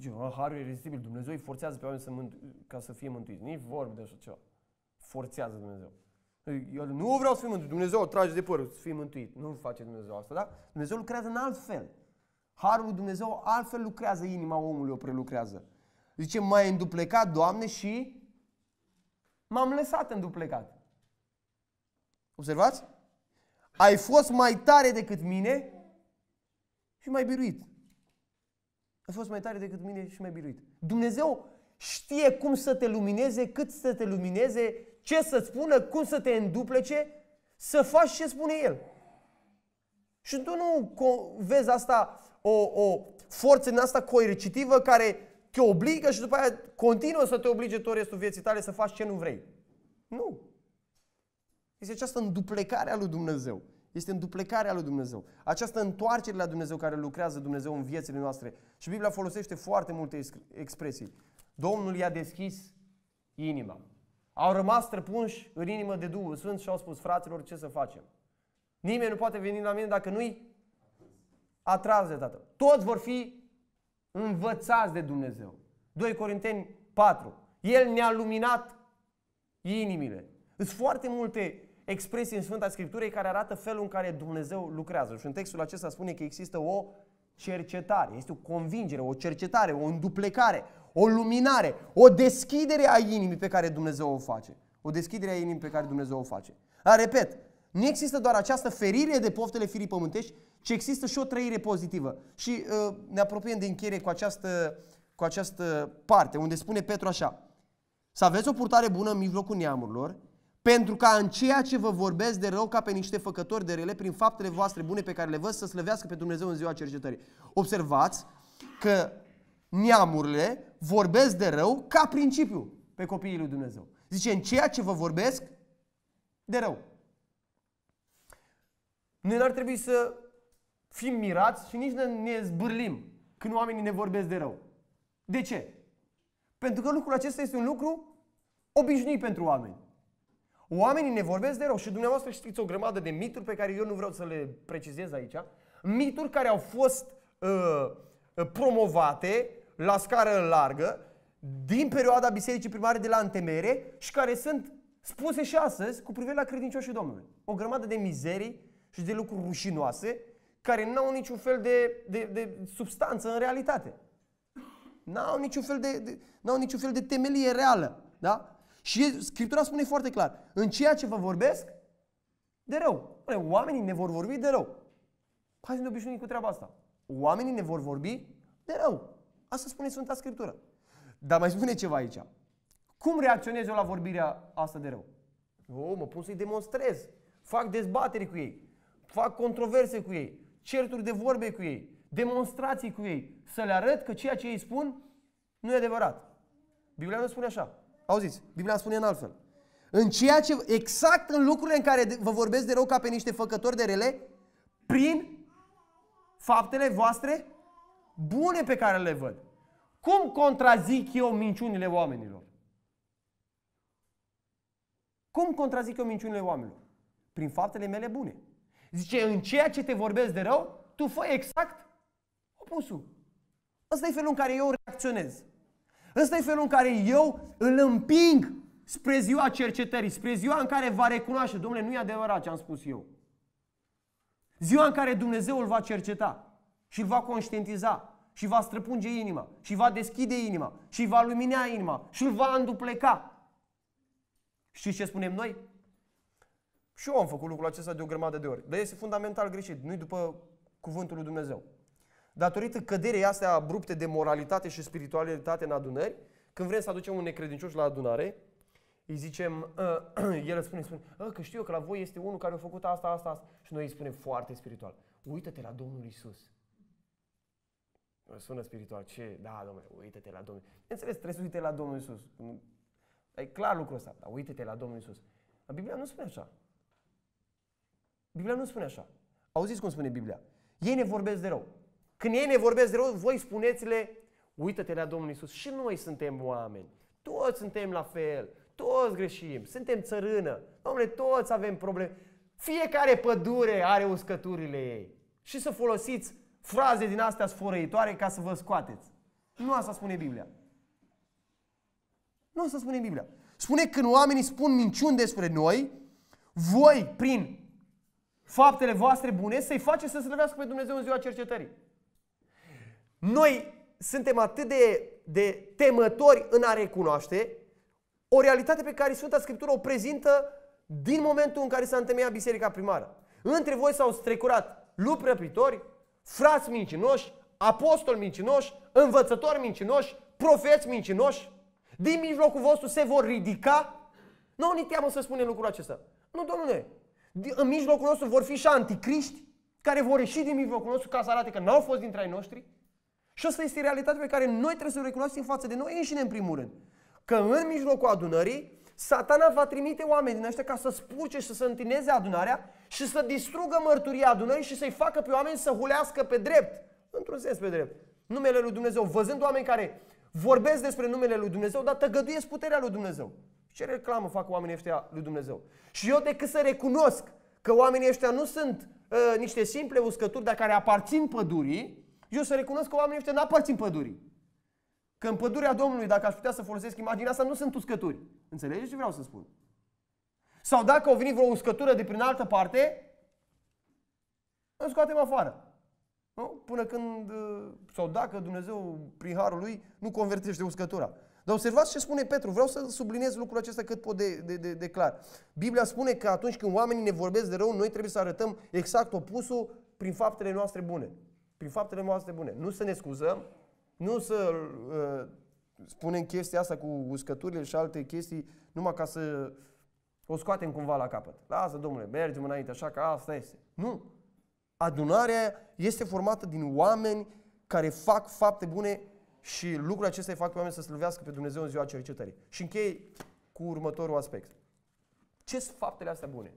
Zice, deci, harul irezistibil, Dumnezeu îi forțează pe oameni să mânt- ca să fie mântuiți. Nici vorbă de așa ceva. Forțează Dumnezeu. Eu nu vreau să fiu mântuit. Dumnezeu o trage de păr, să fii mântuit. Nu face Dumnezeu asta, da? Dumnezeu lucrează în alt fel. Harul lui Dumnezeu altfel lucrează, inima omului o prelucrează. Zice, m-ai înduplecat, Doamne, și m-am lăsat înduplecat. Observați? Ai fost mai tare decât mine și mai biruit. Ai fost mai tare decât mine și mai biruit. Dumnezeu știe cum să te lumineze, cât să te lumineze, ce să spună, cum să te înduplece, să faci ce spune El. Și tu nu vezi asta, o, o forță din asta coercitivă care te obligă și după aia continuă să te oblige tot restul vieții tale să faci ce nu vrei. Nu. Este această înduplecare a lui Dumnezeu este înduplecarea lui Dumnezeu. Această întoarcere la Dumnezeu care lucrează Dumnezeu în viețile noastre. Și Biblia folosește foarte multe expresii. Domnul i-a deschis inima. Au rămas străpunși în inimă de Duhul Sfânt și au spus, fraților, ce să facem? Nimeni nu poate veni la mine dacă nu-i atras de Tatăl. Toți vor fi învățați de Dumnezeu. 2 Corinteni 4. El ne-a luminat inimile. Sunt foarte multe expresii în Sfânta Scriptură care arată felul în care Dumnezeu lucrează. Și în textul acesta spune că există o cercetare, este o convingere, o cercetare, o înduplecare, o luminare, o deschidere a inimii pe care Dumnezeu o face. O deschidere a inimii pe care Dumnezeu o face. Dar repet, nu există doar această ferire de poftele firii pământești, ci există și o trăire pozitivă. Și uh, ne apropiem de încheiere cu această, cu această parte, unde spune Petru așa. Să aveți o purtare bună în mijlocul neamurilor, pentru ca în ceea ce vă vorbesc de rău ca pe niște făcători de rele, prin faptele voastre bune pe care le văd, să slăvească pe Dumnezeu în ziua cercetării. Observați că neamurile vorbesc de rău ca principiu pe copiii lui Dumnezeu. Zice, în ceea ce vă vorbesc, de rău. Noi n-ar trebui să fim mirați și nici ne, ne zbârlim când oamenii ne vorbesc de rău. De ce? Pentru că lucrul acesta este un lucru obișnuit pentru oameni. Oamenii ne vorbesc de rău și dumneavoastră știți o grămadă de mituri pe care eu nu vreau să le precizez aici. Mituri care au fost uh, uh promovate la scară largă din perioada bisericii primare de la Antemere și care sunt spuse și astăzi cu privire la credincioșii Domnului. O grămadă de mizerii și de lucruri rușinoase care n-au niciun fel de, de, de substanță în realitate. N-au niciun fel de, de, n-au niciun fel de temelie reală. Da? Și Scriptura spune foarte clar, în ceea ce vă vorbesc, de rău. Oamenii ne vor vorbi de rău. Hai să ne obișnuim cu treaba asta. Oamenii ne vor vorbi de rău. Asta spune Sfânta Scriptură. Dar mai spune ceva aici. Cum reacționez eu la vorbirea asta de rău? O, oh, mă pun să-i demonstrez. Fac dezbateri cu ei. Fac controverse cu ei. Certuri de vorbe cu ei. Demonstrații cu ei. Să le arăt că ceea ce ei spun nu e adevărat. Biblia nu spune așa. Auziți, Biblia spune în altfel. În ceea ce, exact în lucrurile în care vă vorbesc de rău ca pe niște făcători de rele, prin faptele voastre bune pe care le văd. Cum contrazic eu minciunile oamenilor? Cum contrazic eu minciunile oamenilor? Prin faptele mele bune. Zice, în ceea ce te vorbesc de rău, tu fă exact opusul. Ăsta e felul în care eu reacționez. Ăsta e felul în care eu îl împing spre ziua cercetării, spre ziua în care va recunoaște, domnule, nu e adevărat ce am spus eu. Ziua în care Dumnezeu îl va cerceta și îl va conștientiza și va străpunge inima și va deschide inima și va lumina inima și îl va îndupleca. Știți ce spunem noi? Și eu am făcut lucrul acesta de o grămadă de ori. Dar este fundamental greșit, nu-i după cuvântul lui Dumnezeu datorită căderii astea abrupte de moralitate și spiritualitate în adunări, când vrem să aducem un necredincios la adunare, îi zicem, uh, el spune, spune, uh, că știu eu că la voi este unul care a făcut asta, asta, asta. Și noi îi spunem foarte spiritual, uită-te la Domnul Isus. Sună spiritual, ce? Da, domnule, uită-te la Domnul. Înțeles, trebuie să uite la Domnul Isus. E clar lucrul ăsta, dar uită-te la Domnul Isus. Dar Biblia nu spune așa. Biblia nu spune așa. Auziți cum spune Biblia. Ei ne vorbesc de rău. Când ei ne vorbesc de rău, voi spuneți-le, uită-te la Domnul Isus. Și noi suntem oameni. Toți suntem la fel. Toți greșim. Suntem țărână. Domnule, toți avem probleme. Fiecare pădure are uscăturile ei. Și să folosiți fraze din astea sfărăitoare ca să vă scoateți. Nu asta spune Biblia. Nu asta spune Biblia. Spune când oamenii spun minciuni despre noi, voi, prin faptele voastre bune, să-i faceți să se pe Dumnezeu în ziua cercetării. Noi suntem atât de, de temători în a recunoaște o realitate pe care Sfânta Scriptură o prezintă din momentul în care s-a întemeiat biserica primară. Între voi s-au strecurat lupi răpitori, frați mincinoși, apostoli mincinoși, învățători mincinoși, profeți mincinoși. Din mijlocul vostru se vor ridica. Nu ne teamă să spunem lucrul acesta. Nu, domnule. În mijlocul nostru vor fi și anticriști care vor ieși din mijlocul nostru ca să arate că n-au fost dintre ai noștri. Și asta este realitatea pe care noi trebuie să o recunoaștem față de noi înșine în primul rând. Că în mijlocul adunării, satana va trimite oameni din ăștia ca să spurce și să întineze adunarea și să distrugă mărturia adunării și să-i facă pe oameni să hulească pe drept. Într-un sens pe drept. Numele lui Dumnezeu. Văzând oameni care vorbesc despre numele lui Dumnezeu, dar tăgăduiesc puterea lui Dumnezeu. Ce reclamă fac oamenii ăștia lui Dumnezeu? Și eu decât să recunosc că oamenii ăștia nu sunt uh, niște simple uscături, dar care aparțin pădurii, eu să recunosc că oamenii ăștia n aparțin pădurii. Că în pădurea Domnului, dacă aș putea să folosesc imaginea asta, nu sunt uscături. Înțelegeți ce vreau să spun? Sau dacă au venit vreo uscătură de prin altă parte, îmi scoatem afară. Nu? Până când, uh, sau dacă Dumnezeu, prin harul lui, nu convertește uscătura. Dar observați ce spune Petru. Vreau să subliniez lucrul acesta cât pot de, de, de, de clar. Biblia spune că atunci când oamenii ne vorbesc de rău, noi trebuie să arătăm exact opusul prin faptele noastre bune prin faptele noastre bune. Nu să ne scuzăm, nu să uh, spunem chestia asta cu uscăturile și alte chestii numai ca să o scoatem cumva la capăt. Lasă, domnule, mergem înainte, așa că asta este. Nu! Adunarea este formată din oameni care fac fapte bune și lucrul acesta îi fac pe oameni să slăvească pe Dumnezeu în ziua cercetării. Și închei cu următorul aspect. ce sunt faptele astea bune?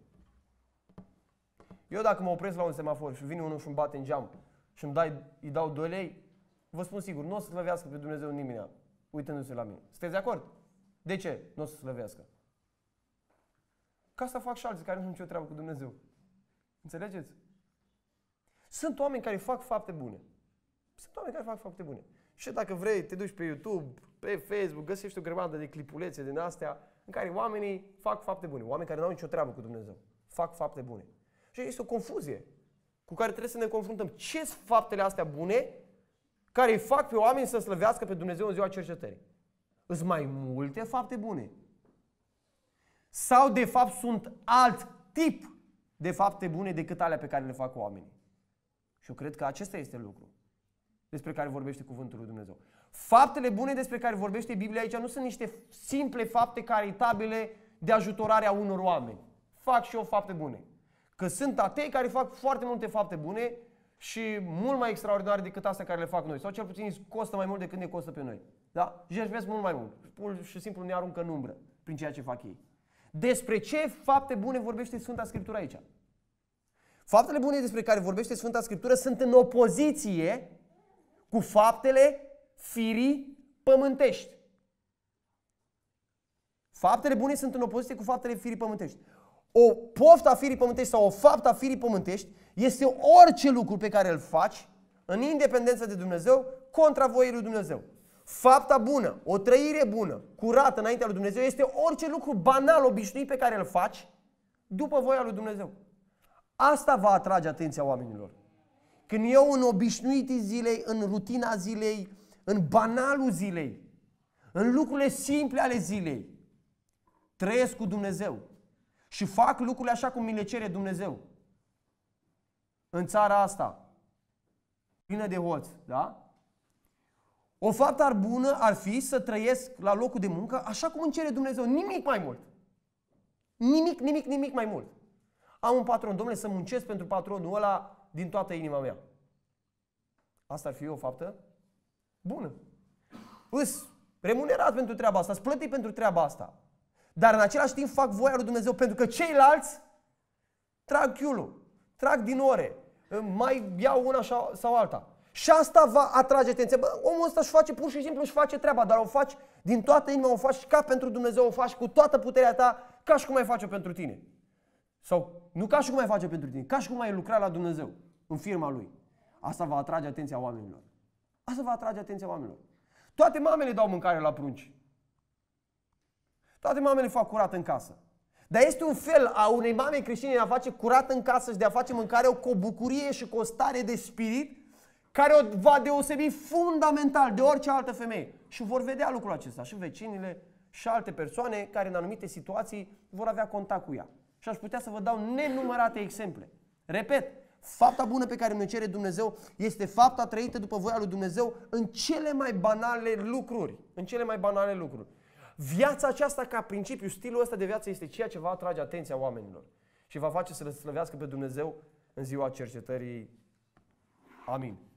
Eu dacă mă opresc la un semafor și vine unul și îmi bate în geam și îmi dai, îi dau 2 lei, vă spun sigur, nu o să slăvească pe Dumnezeu nimeni uitându-se la mine. Sunteți de acord? De ce nu o să slăvească? Ca să fac și alții care nu au nicio treabă cu Dumnezeu. Înțelegeți? Sunt oameni care fac fapte bune. Sunt oameni care fac fapte bune. Și dacă vrei, te duci pe YouTube, pe Facebook, găsești o grămadă de clipulețe din astea în care oamenii fac fapte bune. Oameni care nu au nicio treabă cu Dumnezeu. Fac fapte bune. Și este o confuzie cu care trebuie să ne confruntăm. ce sunt faptele astea bune care îi fac pe oameni să slăvească pe Dumnezeu în ziua cercetării? Îs mai multe fapte bune. Sau, de fapt, sunt alt tip de fapte bune decât alea pe care le fac oamenii. Și eu cred că acesta este lucru despre care vorbește cuvântul lui Dumnezeu. Faptele bune despre care vorbește Biblia aici nu sunt niște simple fapte caritabile de ajutorare a unor oameni. Fac și eu fapte bune. Că sunt atei care fac foarte multe fapte bune și mult mai extraordinare decât astea care le fac noi. Sau cel puțin costă mai mult decât ne costă pe noi. Da? Jertfesc deci mult mai mult. Pur și simplu ne aruncă în umbră prin ceea ce fac ei. Despre ce fapte bune vorbește Sfânta Scriptură aici? Faptele bune despre care vorbește Sfânta Scriptură sunt în opoziție cu faptele firii pământești. Faptele bune sunt în opoziție cu faptele firii pământești o poftă a firii pământești sau o faptă a firii pământești este orice lucru pe care îl faci în independență de Dumnezeu contra voiei lui Dumnezeu. Fapta bună, o trăire bună, curată înaintea lui Dumnezeu este orice lucru banal, obișnuit pe care îl faci după voia lui Dumnezeu. Asta va atrage atenția oamenilor. Când eu în obișnuitii zilei, în rutina zilei, în banalul zilei, în lucrurile simple ale zilei, trăiesc cu Dumnezeu, și fac lucrurile așa cum mi le cere Dumnezeu. În țara asta, plină de hoți, da? O faptă ar bună ar fi să trăiesc la locul de muncă așa cum îmi cere Dumnezeu, nimic mai mult. Nimic, nimic, nimic mai mult. Am un patron, domnule, să muncesc pentru patronul ăla din toată inima mea. Asta ar fi o faptă bună. Îs remunerat pentru treaba asta, îți plătit pentru treaba asta. Dar în același timp fac voia lui Dumnezeu pentru că ceilalți trag chiulul, trag din ore, mai iau una sau alta. Și asta va atrage atenția. Bă, omul ăsta își face, pur și simplu își face treaba, dar o faci din toată inima, o faci ca pentru Dumnezeu, o faci cu toată puterea ta, ca și cum ai face pentru tine. Sau nu ca și cum ai face pentru tine, ca și cum ai lucra la Dumnezeu, în firma lui. Asta va atrage atenția oamenilor. Asta va atrage atenția oamenilor. Toate mamele dau mâncare la prunci. Toate mamele fac curat în casă. Dar este un fel a unei mame creștine de a face curat în casă și de a face mâncare o, cu o bucurie și cu o stare de spirit care o va deosebi fundamental de orice altă femeie. Și vor vedea lucrul acesta și vecinile și alte persoane care în anumite situații vor avea contact cu ea. Și aș putea să vă dau nenumărate exemple. Repet, fapta bună pe care ne cere Dumnezeu este fapta trăită după voia lui Dumnezeu în cele mai banale lucruri. În cele mai banale lucruri. Viața aceasta ca principiu, stilul ăsta de viață este ceea ce va atrage atenția oamenilor și va face să le slăvească pe Dumnezeu în ziua cercetării. Amin.